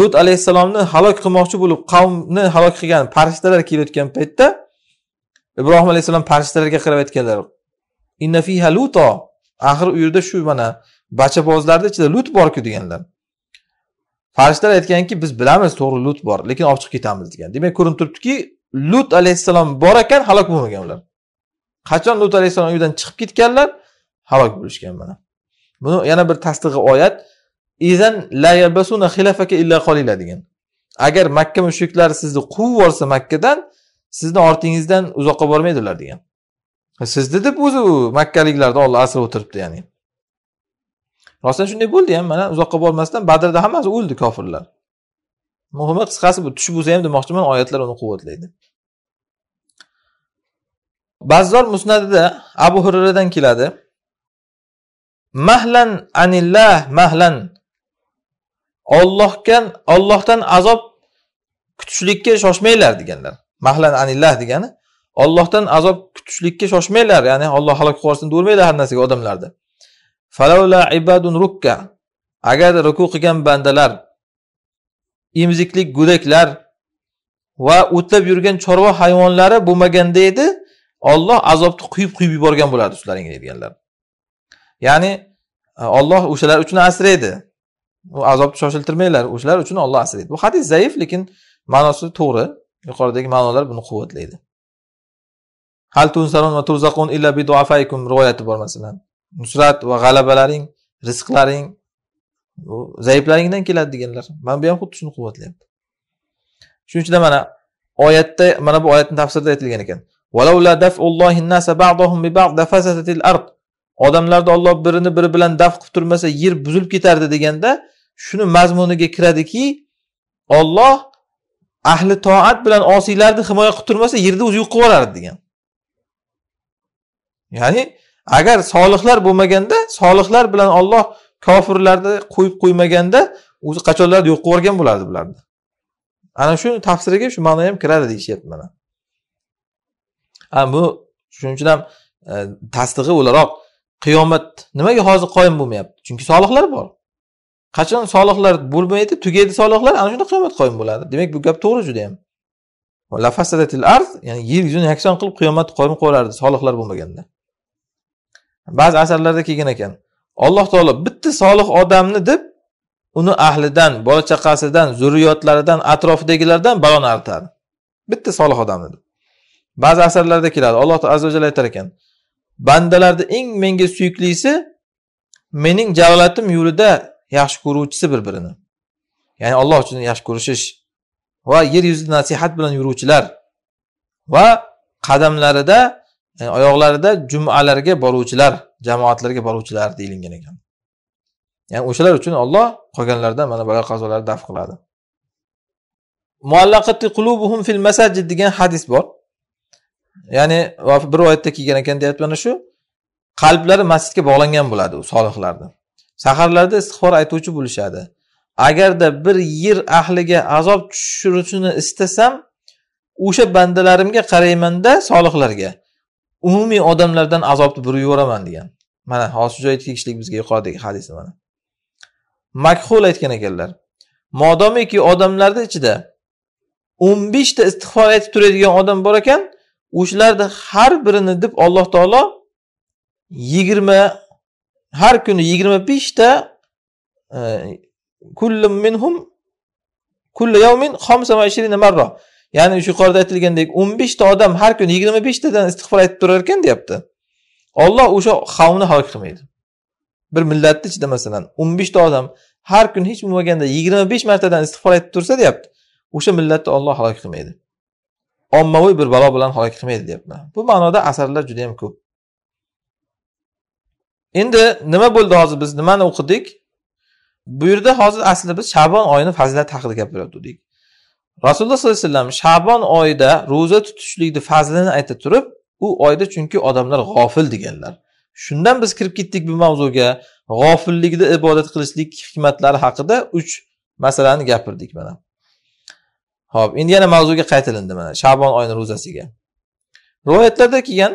S1: lut alayhissalomni halok qilmoqchi bo'lib qavmni halok qilgan farishtalar kelayotgan paytda ibrohim alayhissalom farishtalarga qarab aytganlar inna fiha luto axir u yerda shu mana bachabozlarni ichida lut borku deganlar farishtalar aytganki biz bilamiz to'g'ri lut bor lekin olib chiqib ketamiz degan demak ko'rinib turibdiki lut alayhissalom bor ekan halok bo'lmagan ular qachon lut alayhissalom uydan chiqib ketganlar halok bo'lishgan mana buni yana bir tasdig'i oyat izan la yabasuna xilafaka illa qalila degan agar makka mushriklari sizni quvib yuborsa makkadan sizni ortingizdan uzoqqa bormaydilar degan sizni deb o'zi u makkaliklarni olloh asrab o'tiribdi ya'ni rostdan shunday bo'ldi ham mana uzoqqa bormasdan badrda hammasi o'ldi kofirlar muhimi qisqasi bu tush bo'lsa ham demoqchiman oyatlar uni quvvatlaydi bazzor musnadida abu hurradan keladi mahlan anillah mahlan Allohdan Allohdan azob kutishlikka shoshmanglar deganlar. Mahlan anillah degani Allohdan azob kutishlikka shoshmanglar, ya'ni Alloh halok qilsin devermanglar har narsaga odamlarni. Falaula ibadun rukka. Agar ruku qilgan bandalar emiziklik go'daklar va o'tlab yurgan chorva hayvonlari bo'lmaganda edi, Alloh azobni quyib-quyib yuborgan bo'lardi ularga deganlar. Ya'ni Alloh o'shalar uchun asraydi. u azobni shoshiltirmanglar o'shalar uchun olloh asra deydi bu hadis zaif lekin ma'nosi to'g'ri yuqoridagi ma'nolar buni quvvatlaydi hal tunsaron va turzaqun illa bi duafaykum rivoyati bor masalan nusrat va g'alabalaring rizqlaring bu zaiflaringdan keladi deganlar mana bu ham xuddi shuni quvvatlayapti shuning uchun mana oyatda mana bu oyatni tafsirida aytilgan ekan odamlarni olloh birini biri bilan daf qilib turmasa yer buzilib ketardi deganda shuni mazmuniga kiradiki olloh ahli toat bilan osiylarni himoya qilib turmasa yerni o'zi yo'q qilib yuboradi degan ya'ni agar solihlar bo'lmaganda solihlar bilan olloh kofirlarni qo'yib qo'ymaganda o'zi qachonlarni yo'q qilib yuborgan bo'lardi bularni ana shu tafsiriga shu ma'no ham kiradi deyishyapti mana ana bu shuning uchun ham e, tasdig'i o'laroq qiyomat nimaga hozir qoyim bo'lmayapti chunki solihlar bor qachon solihlar bo'lmaydi tugaydi solihlar ana shunda qiyomat qoyim bo'ladi demak bu gap to'g'ri juda yam ya'ni yer yuzini yakson qilib qiyomat qoyim qo'yardi solihlar bo'lmaganda ba'zi asarlarda kelgan ekan alloh taolo bitta solih odamni deb uni ahlidan bola chaqasidan zurriyotlaridan atrofidagilardan baloni artadi bitta solih odamni deb ba'zi asarlarda keladi alloh azza vajal aytar ekan bandalarni eng menga suyuklisi mening jalolatim yo'lida yaxshi ko'ruvchisi bir birini ya'ni alloh uchun yaxshi ko'rishish va yer yuzida nasihat bilan yuruvchilar va qadamlarida yani oyoqlarida jumalarga boruvchilar jamoatlarga boruvchilar deyilgan ekan ya'ni o'shalar uchun olloh qolganlardan mana boya qazolarni daf qiladi qulubuhum fil masajid degan hadis bor ya'ni bir oyatda kelgan ekan deyapti mana shu qalblari masjidga bog'langan bo'ladi u solihlarni saharlarda istig'for aytuvchi bo'lishadi agarda bir yer ahliga azob tushirishini istasam o'sha bandalarimga qaraymanda solihlarga umumiy odamlardan azobni burib yuboraman degan mana hosirjoy tegishli bizga yuqoridagi hadis mana makhul aytgan ekanlar modomiki odamlarni ichida o'n beshta istig'for aytib turadigan odam bor ekan o'shalarni har birini deb alloh taolo yigirma har kuni yigirma beshta e, kullum minhum kullu yawmin marra ya'ni shu yuqorida aytilgandek o'n beshta odam har kuni yigirma beshtadan istig'for aytib turar ekan deyapti olloh o'sha qavmni halok qilmaydi bir millatni ichida masalan o'n beshta odam har kuni hech bo'lmaganda yigirma besh martadan istig'for aytib tursa deyapti o'sha millatni olloh halok qilmaydi ommaviy bir balo bilan halok qilmaydi deyapman bu ma'noda asarlar juda yam ko'p endi nima bo'ldi hozir biz nimani o'qidik bu yerda hozir aslida biz shabon oyini fazilati haqida gapirayotgandik rasululloh sollallohu alayhi vasallam shabon oyida ro'za tutishlikni fazlini ayta turib u oyda chunki odamlar g'ofil deganlar shundan biz kirib ketdik bu mavzuga g'ofillikda ibodat qilishlik hikmatlari haqida uch masalani gapirdik mana ho'p endi yana mavzuga qaytilindi mana shabon oyini ro'zasiga rivoyatlarda kelgan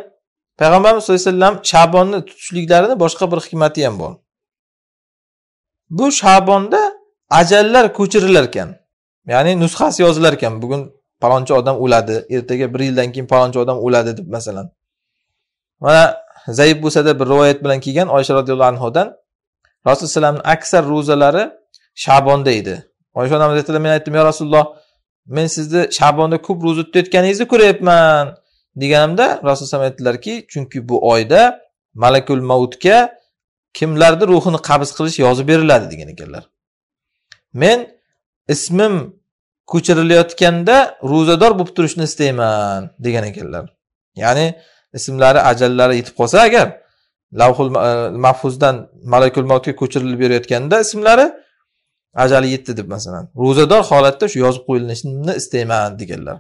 S1: payg'ambarimiz sallallohu alayhi vasallam shabonni tutishliklarini boshqa bir hikmati ham bor bu shabonda ajallar ko'chirilar ekan ya'ni nusxasi yozilar ekan bugun palonchi odam o'ladi ertaga bir yildan keyin palonchi odam o'ladi deb masalan mana zaif bo'lsada bir rivoyat bilan kelgan oysha roziyallohu anhudan rasululloh alayhi aksar ro'zalari shabonda edi oysha onamiz aytdilar men aytdim yo rasululloh men sizni shabonda ko'p ro'za tutayotganingizni ko'ryapman deganimda rasulullohu alayhi aytdilarki chunki bu oyda malakul mautga kimlarni ruhini qabz qilish yozib beriladi degan ekanlar men ismim ko'chirilayotganda ro'zador bo'lib turishni istayman degan ekanlar ya'ni ismlari ajallari yetib qolsa agar lavhul e, mahfuzdan malakul mavtga ko'chirilib berayotganda ismlari ajali yetdi deb masalan ro'zador holatda shu yozib qo'yilishini istayman deganlar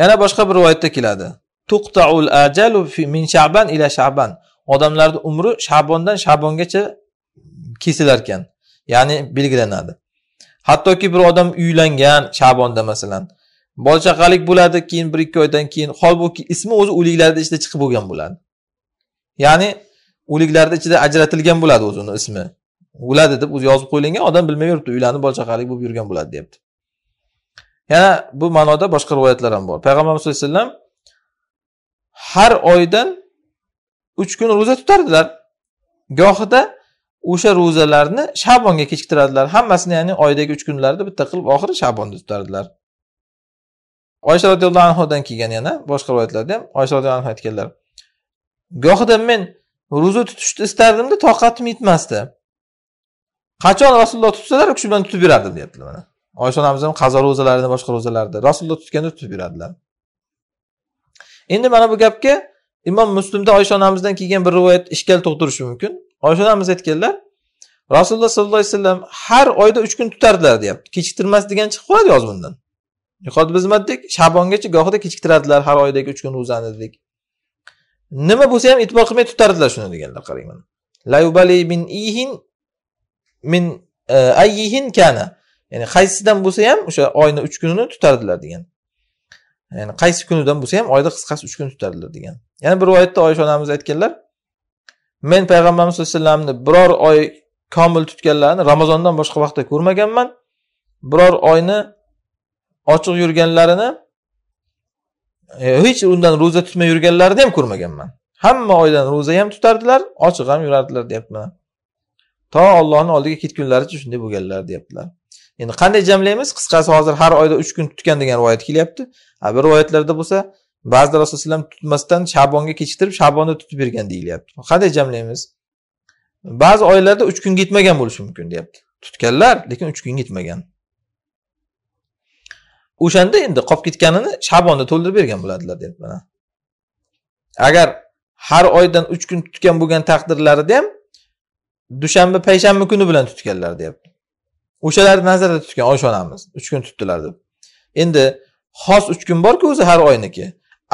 S1: yana boshqa bir rivoyatda keladi tuqtaul ajalu min shaban ila shaban odamlarni umri shabondan shabongacha kesilar ekan ya'ni belgilanadi hattoki bir odam uylangan shabonda masalan bola chaqalik bo'ladi keyin bir ikki oydan keyin holbuki ismi o'zi o'liklarni ichida chiqib bo'lgan bo'ladi ya'ni o'liklarni ichida ajratilgan bo'ladi o'zini ismi o'ladi deb o'zi yozib qo'yilgan odam bilmay yuribdi uylanib bola chaqalik bo'lib yurgan bo'ladi deyapti yana bu ma'noda boshqa rivoyatlar ham bor payg'ambarimiz sallallohu alayhi vasallam har oydan uch kun ro'za tutardilar gohida o'sha ro'zalarni shabonga kechiktiradilar hammasini ya'ni oydagi uch kunlarni bitta qilib oxiri shabonda tutardilar oysha roziyallohu anhudan kelgan yana boshqa rivoyatlarda ham oysha roziyallohu anhu aytganlar gohida men ro'za tutishni istardimda toqatim yetmasdi qachon rasululloh tutsalar u bilan tutib yurardim deyaptilar mana oysha onamiz ham qazo ro'zalarini boshqa ro'zalarni rasululloh tutganda tutib yuradilar endi mana bu gapga imom muslimda oysha onamizdan kelgan bir rivoyat ishkal tug'dirishi mumkin oysha onamiz aytganlar rasululloh sollallohu alayhi vasallam har oyda uch kun tutardilar deyapti kechiktirmas degan chiqib qoladi yoz bundan yuqorida biz nima dedik shabongacha gohida kechiktiradilar har oydagi uch kun ro'zani dedik nima bo'lsa ham e'tibor qilmay tutardilar shuni deganlar qarang mana min ihin min e, ayyihin kana ya'ni qaysidan bo'lsa ham o'sha oyni uch kunini tutardilar degan ya'ni qaysi kunidan bo'lsa ham oyda qisqasi uch kun tutardilar degan yana bir rivoyatda oysha onamiz aytganlar men payg'ambarimiz sallallohu alayhi vasallamni biror oy komil tutganlarini ramazondan boshqa vaqtda ko'rmaganman biror oyni ochiq yurganlarini e, hech undan ro'za tutmay yurganlarini ham ko'rmaganman hamma oydan ro'za ham tutardilar ochiq ham yurardilar deyapman to ollohni oldiga ketgunlaricha shunday bo'lganlar deyaptilar endi qanday jamlaymiz qisqasi hozir har oyda uch kun tutgan degan rivoyat kelyapti bir rivoyatlarda bo'lsa ba'zida rasululloh alayhi tutmasdan shabonga kechiktirib shabonda tutib bergan deyilyapti qanday jamlaymiz ba'zi oylarda uch kunga yetmagan bo'lishi mumkin deyapti tutganlar lekin uch kunga yetmagan o'shanda endi qolib ketganini shabonda to'ldirib bergan bo'ladilar deyapti mana agar har oydan uch kun tutgan bo'lgan taqdirlarida ham dushanba payshanba kuni bilan tutganlar deyapti o'shalarni nazarda tutgan oshxonamiz uch kun tutdilar deb endi xos uch kun borku o'zi har oyniki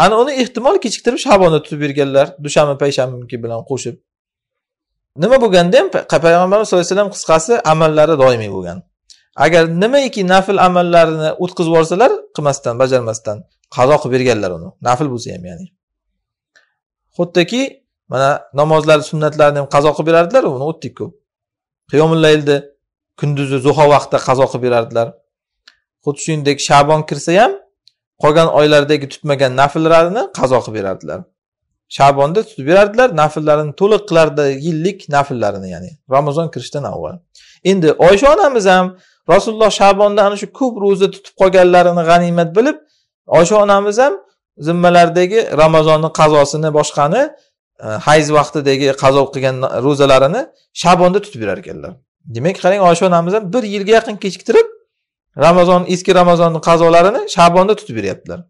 S1: ana uni ehtimol kechiktirib shabonda tutib berganlar dushanba payshanbaniki bilan qo'shib nima bo'lganda ham payg'ambarimiz sallallohu alayhi vasallam qisqasi amallari doimiy bo'lgan agar nimaiki nafl amallarini o'tkazib yuborsalar qilmasdan bajarmasdan qazo qilib berganlar uni nafl bo'lsa ham ya'ni xuddiki mana namozlar sunnatlarini ham qazo qilib berardilar uni o'tdik ko'p qiyomullayilni kunduzi zuho vaqtida qazo qilib berardilar xuddi shuningdek shabon kirsa ham qolgan oylardagi tutmagan nafllarni qazo qilib berardilar shabonda tutib berardilar nafllarni to'liq qilardi yillik nafllarini ya'ni ramazon kirishdan avval endi oysha onamiz ham rasululloh shabonda ana shu ko'p ro'za tutib qolganlarini g'animat bilib oysha onamiz ham zimmalaridagi ramazonni qazosini boshqani e, hayz vaqtidagi qazo qilgan ro'zalarini shabonda tutib berar ekanlar demak qarang oysha onamiz bir yilga yaqin kechiktirib ramazon eski ramazonni qazolarini shabonda tutib beryaptilar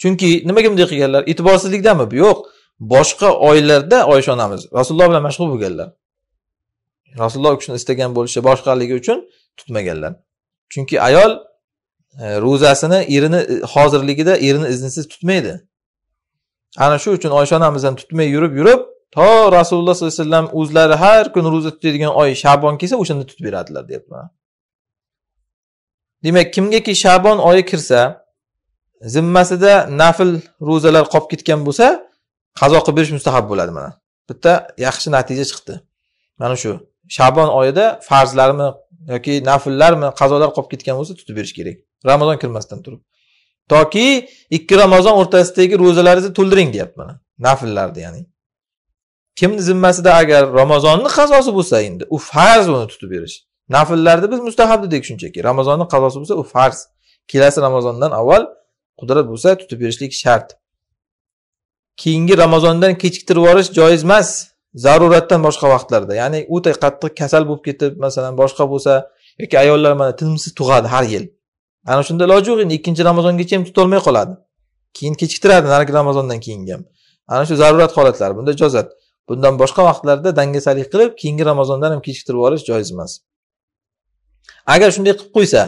S1: chunki nimaga bunday qilganlar e'tiborsizlikdanmi yo'q boshqa oylarda oysha onamiz rasululloh bilan mashg'ul bo'lganlar rasululloh u kishini istagan bo'lishi boshqaligi uchun tutmaganlar chunki ayol e, ro'zasini erini e, hozirligida erini iznsiz tutmaydi ana shu uchun oysha onamiz ham tutmay yurib yurib to rasululloh sollallohu alayhi vasallam o'zlari har kuni ro'za tutadigan oy shabon kelsa o'shanda tutib beradilar deyapman demak kimgaki shabon oyi kirsa zimmasida nafl ro'zalar qolib ketgan bo'lsa qazo qilib berish mustahab bo'ladi mana bitta yaxshi natija chiqdi mana shu shabon oyida farzlarmi yoki nafllarmi qazolar qolib ketgan bo'lsa tutib berish kerak ramazon kirmasdan turib toki ikki ramazon o'rtasidagi ro'zalaringizni to'ldiring deyapti mana nafllarni ya'ni kimni zimmasida agar ramazonni qazosi bo'lsa endi u farz uni tutib berish nafllarni biz mustahab dedik shunchaki ramazonni qazosi bo'lsa u farz kelasi ramazondan avval qudrat bo'lsa tutib berishlik shart keyingi ramazondan kechiktirib yuborish joiz emas zaruratdan boshqa vaqtlarda ya'ni o'ta qattiq kasal bo'lib ketib masalan boshqa bo'lsa yoki ayollar mana tinimsiz tug'adi har yil ana shunda iloji yo'q endi ikkinchi ramazongacha ham tutolmay qoladi keyin kechiktiradi narigi ramazondan keyingi ham ana shu zarurat holatlari bunda ijozat bundan boshqa vaqtlarda dangasalik qilib keyingi ramazondan ham kechiktirib yuborish joiz emas agar shunday qilib qo'ysa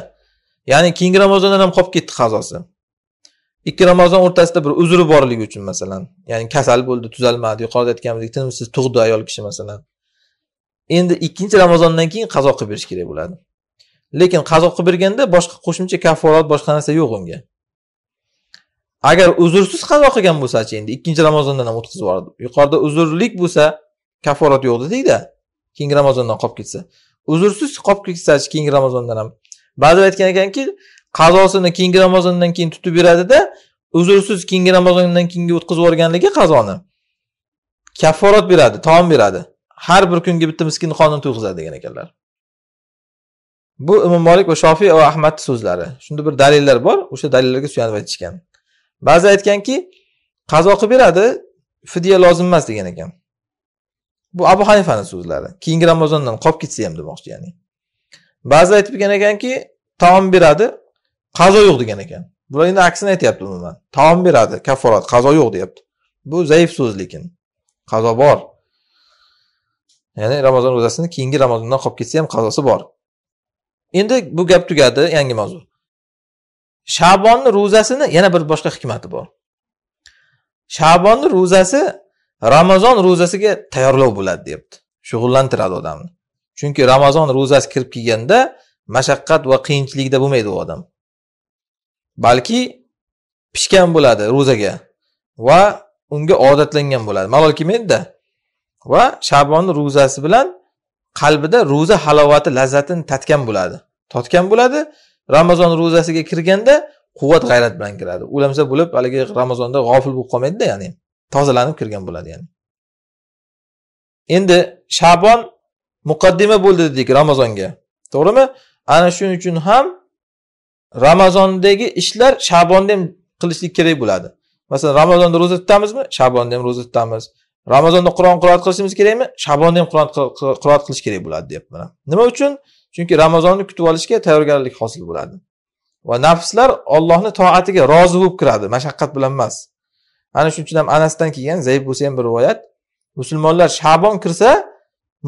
S1: ya'ni keyingi ramazondan ham qolib ketdi qazosi ikki ramazon o'rtasida bir uzri borligi uchun masalan ya'ni kasal bo'ldi tuzalmadi yuqorida aytganimizdek tinimsiz tug'di ayol kishi masalan endi ikkinchi ramazondan keyin qazo qilib berish kerak bo'ladi lekin qazo qilib berganda boshqa qo'shimcha kafforat boshqa narsa yo'q unga agar uzrsiz qazo qilgan bo'lsachi endi ikkinchi ramazondan ham o'tkazib yuboradi yuqorida uzrlik bo'lsa kaforat yo'q dedikda keyingi ramazondan qolib ketsa uzrsiz qolib ketsachi keyingi ramazondan ham ba'zilar aytgan ekanki qazosini keyingi ramazondan keyin tutib beradida uzrsiz keyingi ramazondan keyinga o'tkazib yuborganligi qazoni kafforat beradi taom beradi har bir kunga bitta miskinni qonini to'yg'izadi degan ekanlar bu imom molik va shofiy va ahmadni so'zlari shunda bir dalillar bor o'sha dalillarga suyanib aytishgan ba'zi aytganki qazo qilib beradi fidya lozim emas degan ekan bu abu hanifani so'zlari keyingi ramazondan qolib ketsa ham demoqchi ya'ni ba'zi aytib kelgan ekanki taom beradi qazo yo'q degan ekan bular endi aksini aytyapti umuman taom beradi kafforat qazo yo'q deyapti bu zaif so'z lekin qazo bor ya'ni ramazon ro'zasini keyingi ramazondan qolib ketsa ham qazosi bor endi bu gap tugadi yangi mavzu shabonni ro'zasini yana bir boshqa hikmati bor shabonni ro'zasi ramazon ro'zasiga tayyorlov bo'ladi deyapti shug'ullantiradi odamni chunki ramazon ro'zasi kirib kelganda mashaqqat va qiyinchilikda bo'lmaydi u odam balki pishgan bo'ladi ro'zaga va unga odatlangan bo'ladi malol kelmaydida va shabonni ro'zasi bilan qalbida ro'za halovati lazzatini tatgan bo'ladi totgan bo'ladi ramazon ro'zasiga kirganda quvvat g'ayrat bilan kiradi o'lamsa bo'lib haligi ramazonda g'ofil bo'lib qolmaydida ya'ni tozalanib kirgan bo'ladi ya'ni endi shabon muqaddima bo'ldi dedik ramazonga to'g'rimi ana shuning uchun ham ramazondagi ishlar shabonda ham qilishlik kerak bo'ladi masalan ramazonda ro'za tutamizmi shabonda ham ro'za tutamiz ramazonda qur'on qiroat qilishimiz kerakmi shabonda ham qur'on qiroat qilish kerak bo'ladi mana nima uchun chunki ramazonni kutib olishga tayyorgarlik hosil bo'ladi va nafslar ollohni toatiga rozi bo'lib kiradi mashaqqat bilan emas ana shuning uchun ham anasdan kelgan zaif bo'lsa ham bir rivoyat musulmonlar shabon kirsa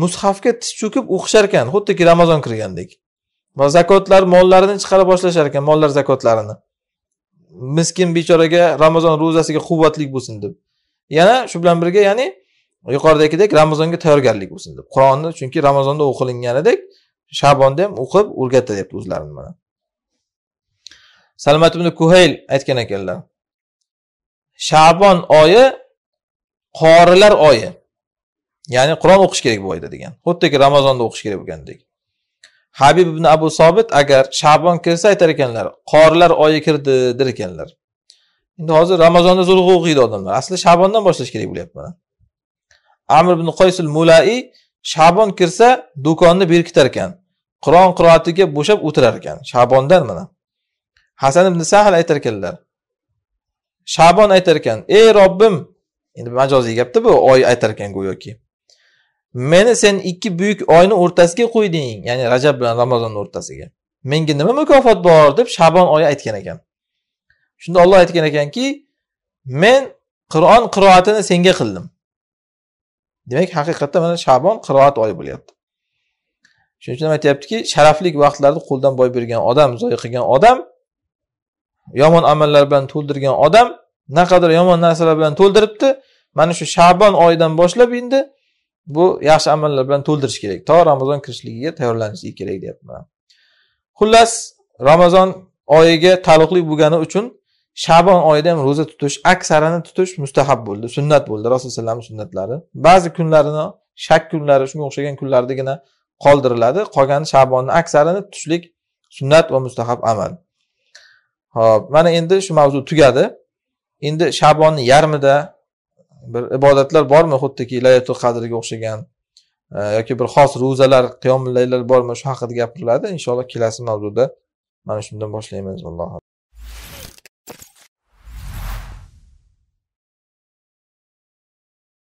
S1: mushafga tiz cho'kib o'qishar ekan xuddiki ramazon kirgandek va zakotlar mollarini chiqara boshlashar ekan mollar zakotlarini miskin bechoraga ramazon ro'zasiga quvvatlik bo'lsin deb yana shu bilan birga ya'ni yuqoridagidek ramazonga tayyorgarlik bo'lsin deb qur'onni chunki ramazonda o'qilinganidek shabonda ham o'qib o'rgatalyapti o'zlarini mana salmat ibn kuhayl aytgan ekanlar shabon oyi qorilar oyi ya'ni qur'on o'qish kerak bu oyda degan xuddiki ramazonda o'qish kerak bo'lgandek habib ibn abu sobit agar shabon kirsa aytar ekanlar qorilar oyi kirdi der ekanlar endi hozir ramazonda zo'rg'a o'qiydi odamlar asli shabondan boshlash kerak bo'lyapti mana amr ibn qoysul mulai shabon kirsa do'konni berkitar ekan qur'on qiroatiga bo'shab o'tirar ekan shabondan mana hasan ibn sahl aytar ekanlar shabon aytar ekan ey robbim endi majoziy gapda bu oy aytar ekan go'yoki meni sen ikki buyuk oyni o'rtasiga qo'yding ya'ni rajab bilan ramazonni o'rtasiga menga nima mukofot bor deb shabon oyi aytgan ekan shunda olloh aytgan ekanki men qur'on qiroatini senga qildim demak haqiqatda mana shabon qiroat oyi bo'lyapti shuning uchun aytyaptiki sharafli vaqtlarni qo'ldan boy bergan odam zoya qilgan odam yomon amallar bilan to'ldirgan odam naqadar yomon narsalar bilan to'ldiribdi mana shu shabon oyidan boshlab endi bu yaxshi amallar bilan to'ldirish kerak to ramazon kirishligiga tayyorlanishi kerak deyapman xullas ramazon oyiga taalluqli bo'lgani uchun shabon oyida ham ro'za tutish aksarini tutish mustahab bo'ldi sunnat bo'ldi rasululloh alayhi vasallam sunnatlari ba'zi kunlarini shak kunlari shunga o'xshagan kunlardagina qoldiriladi qolgani shabonni aksarini tushlik sunnat va mustahab amal ho'p mana endi shu mavzu tugadi endi shabonni yarmida bir ibodatlar bormi xuddiki layatul qadrga o'xshagan e, yoki bir xos ro'zalar qiyomillaylar bormi shu haqida gapiriladi inshaalloh kelasi mavzuda mana shundan boshlaymiz allohu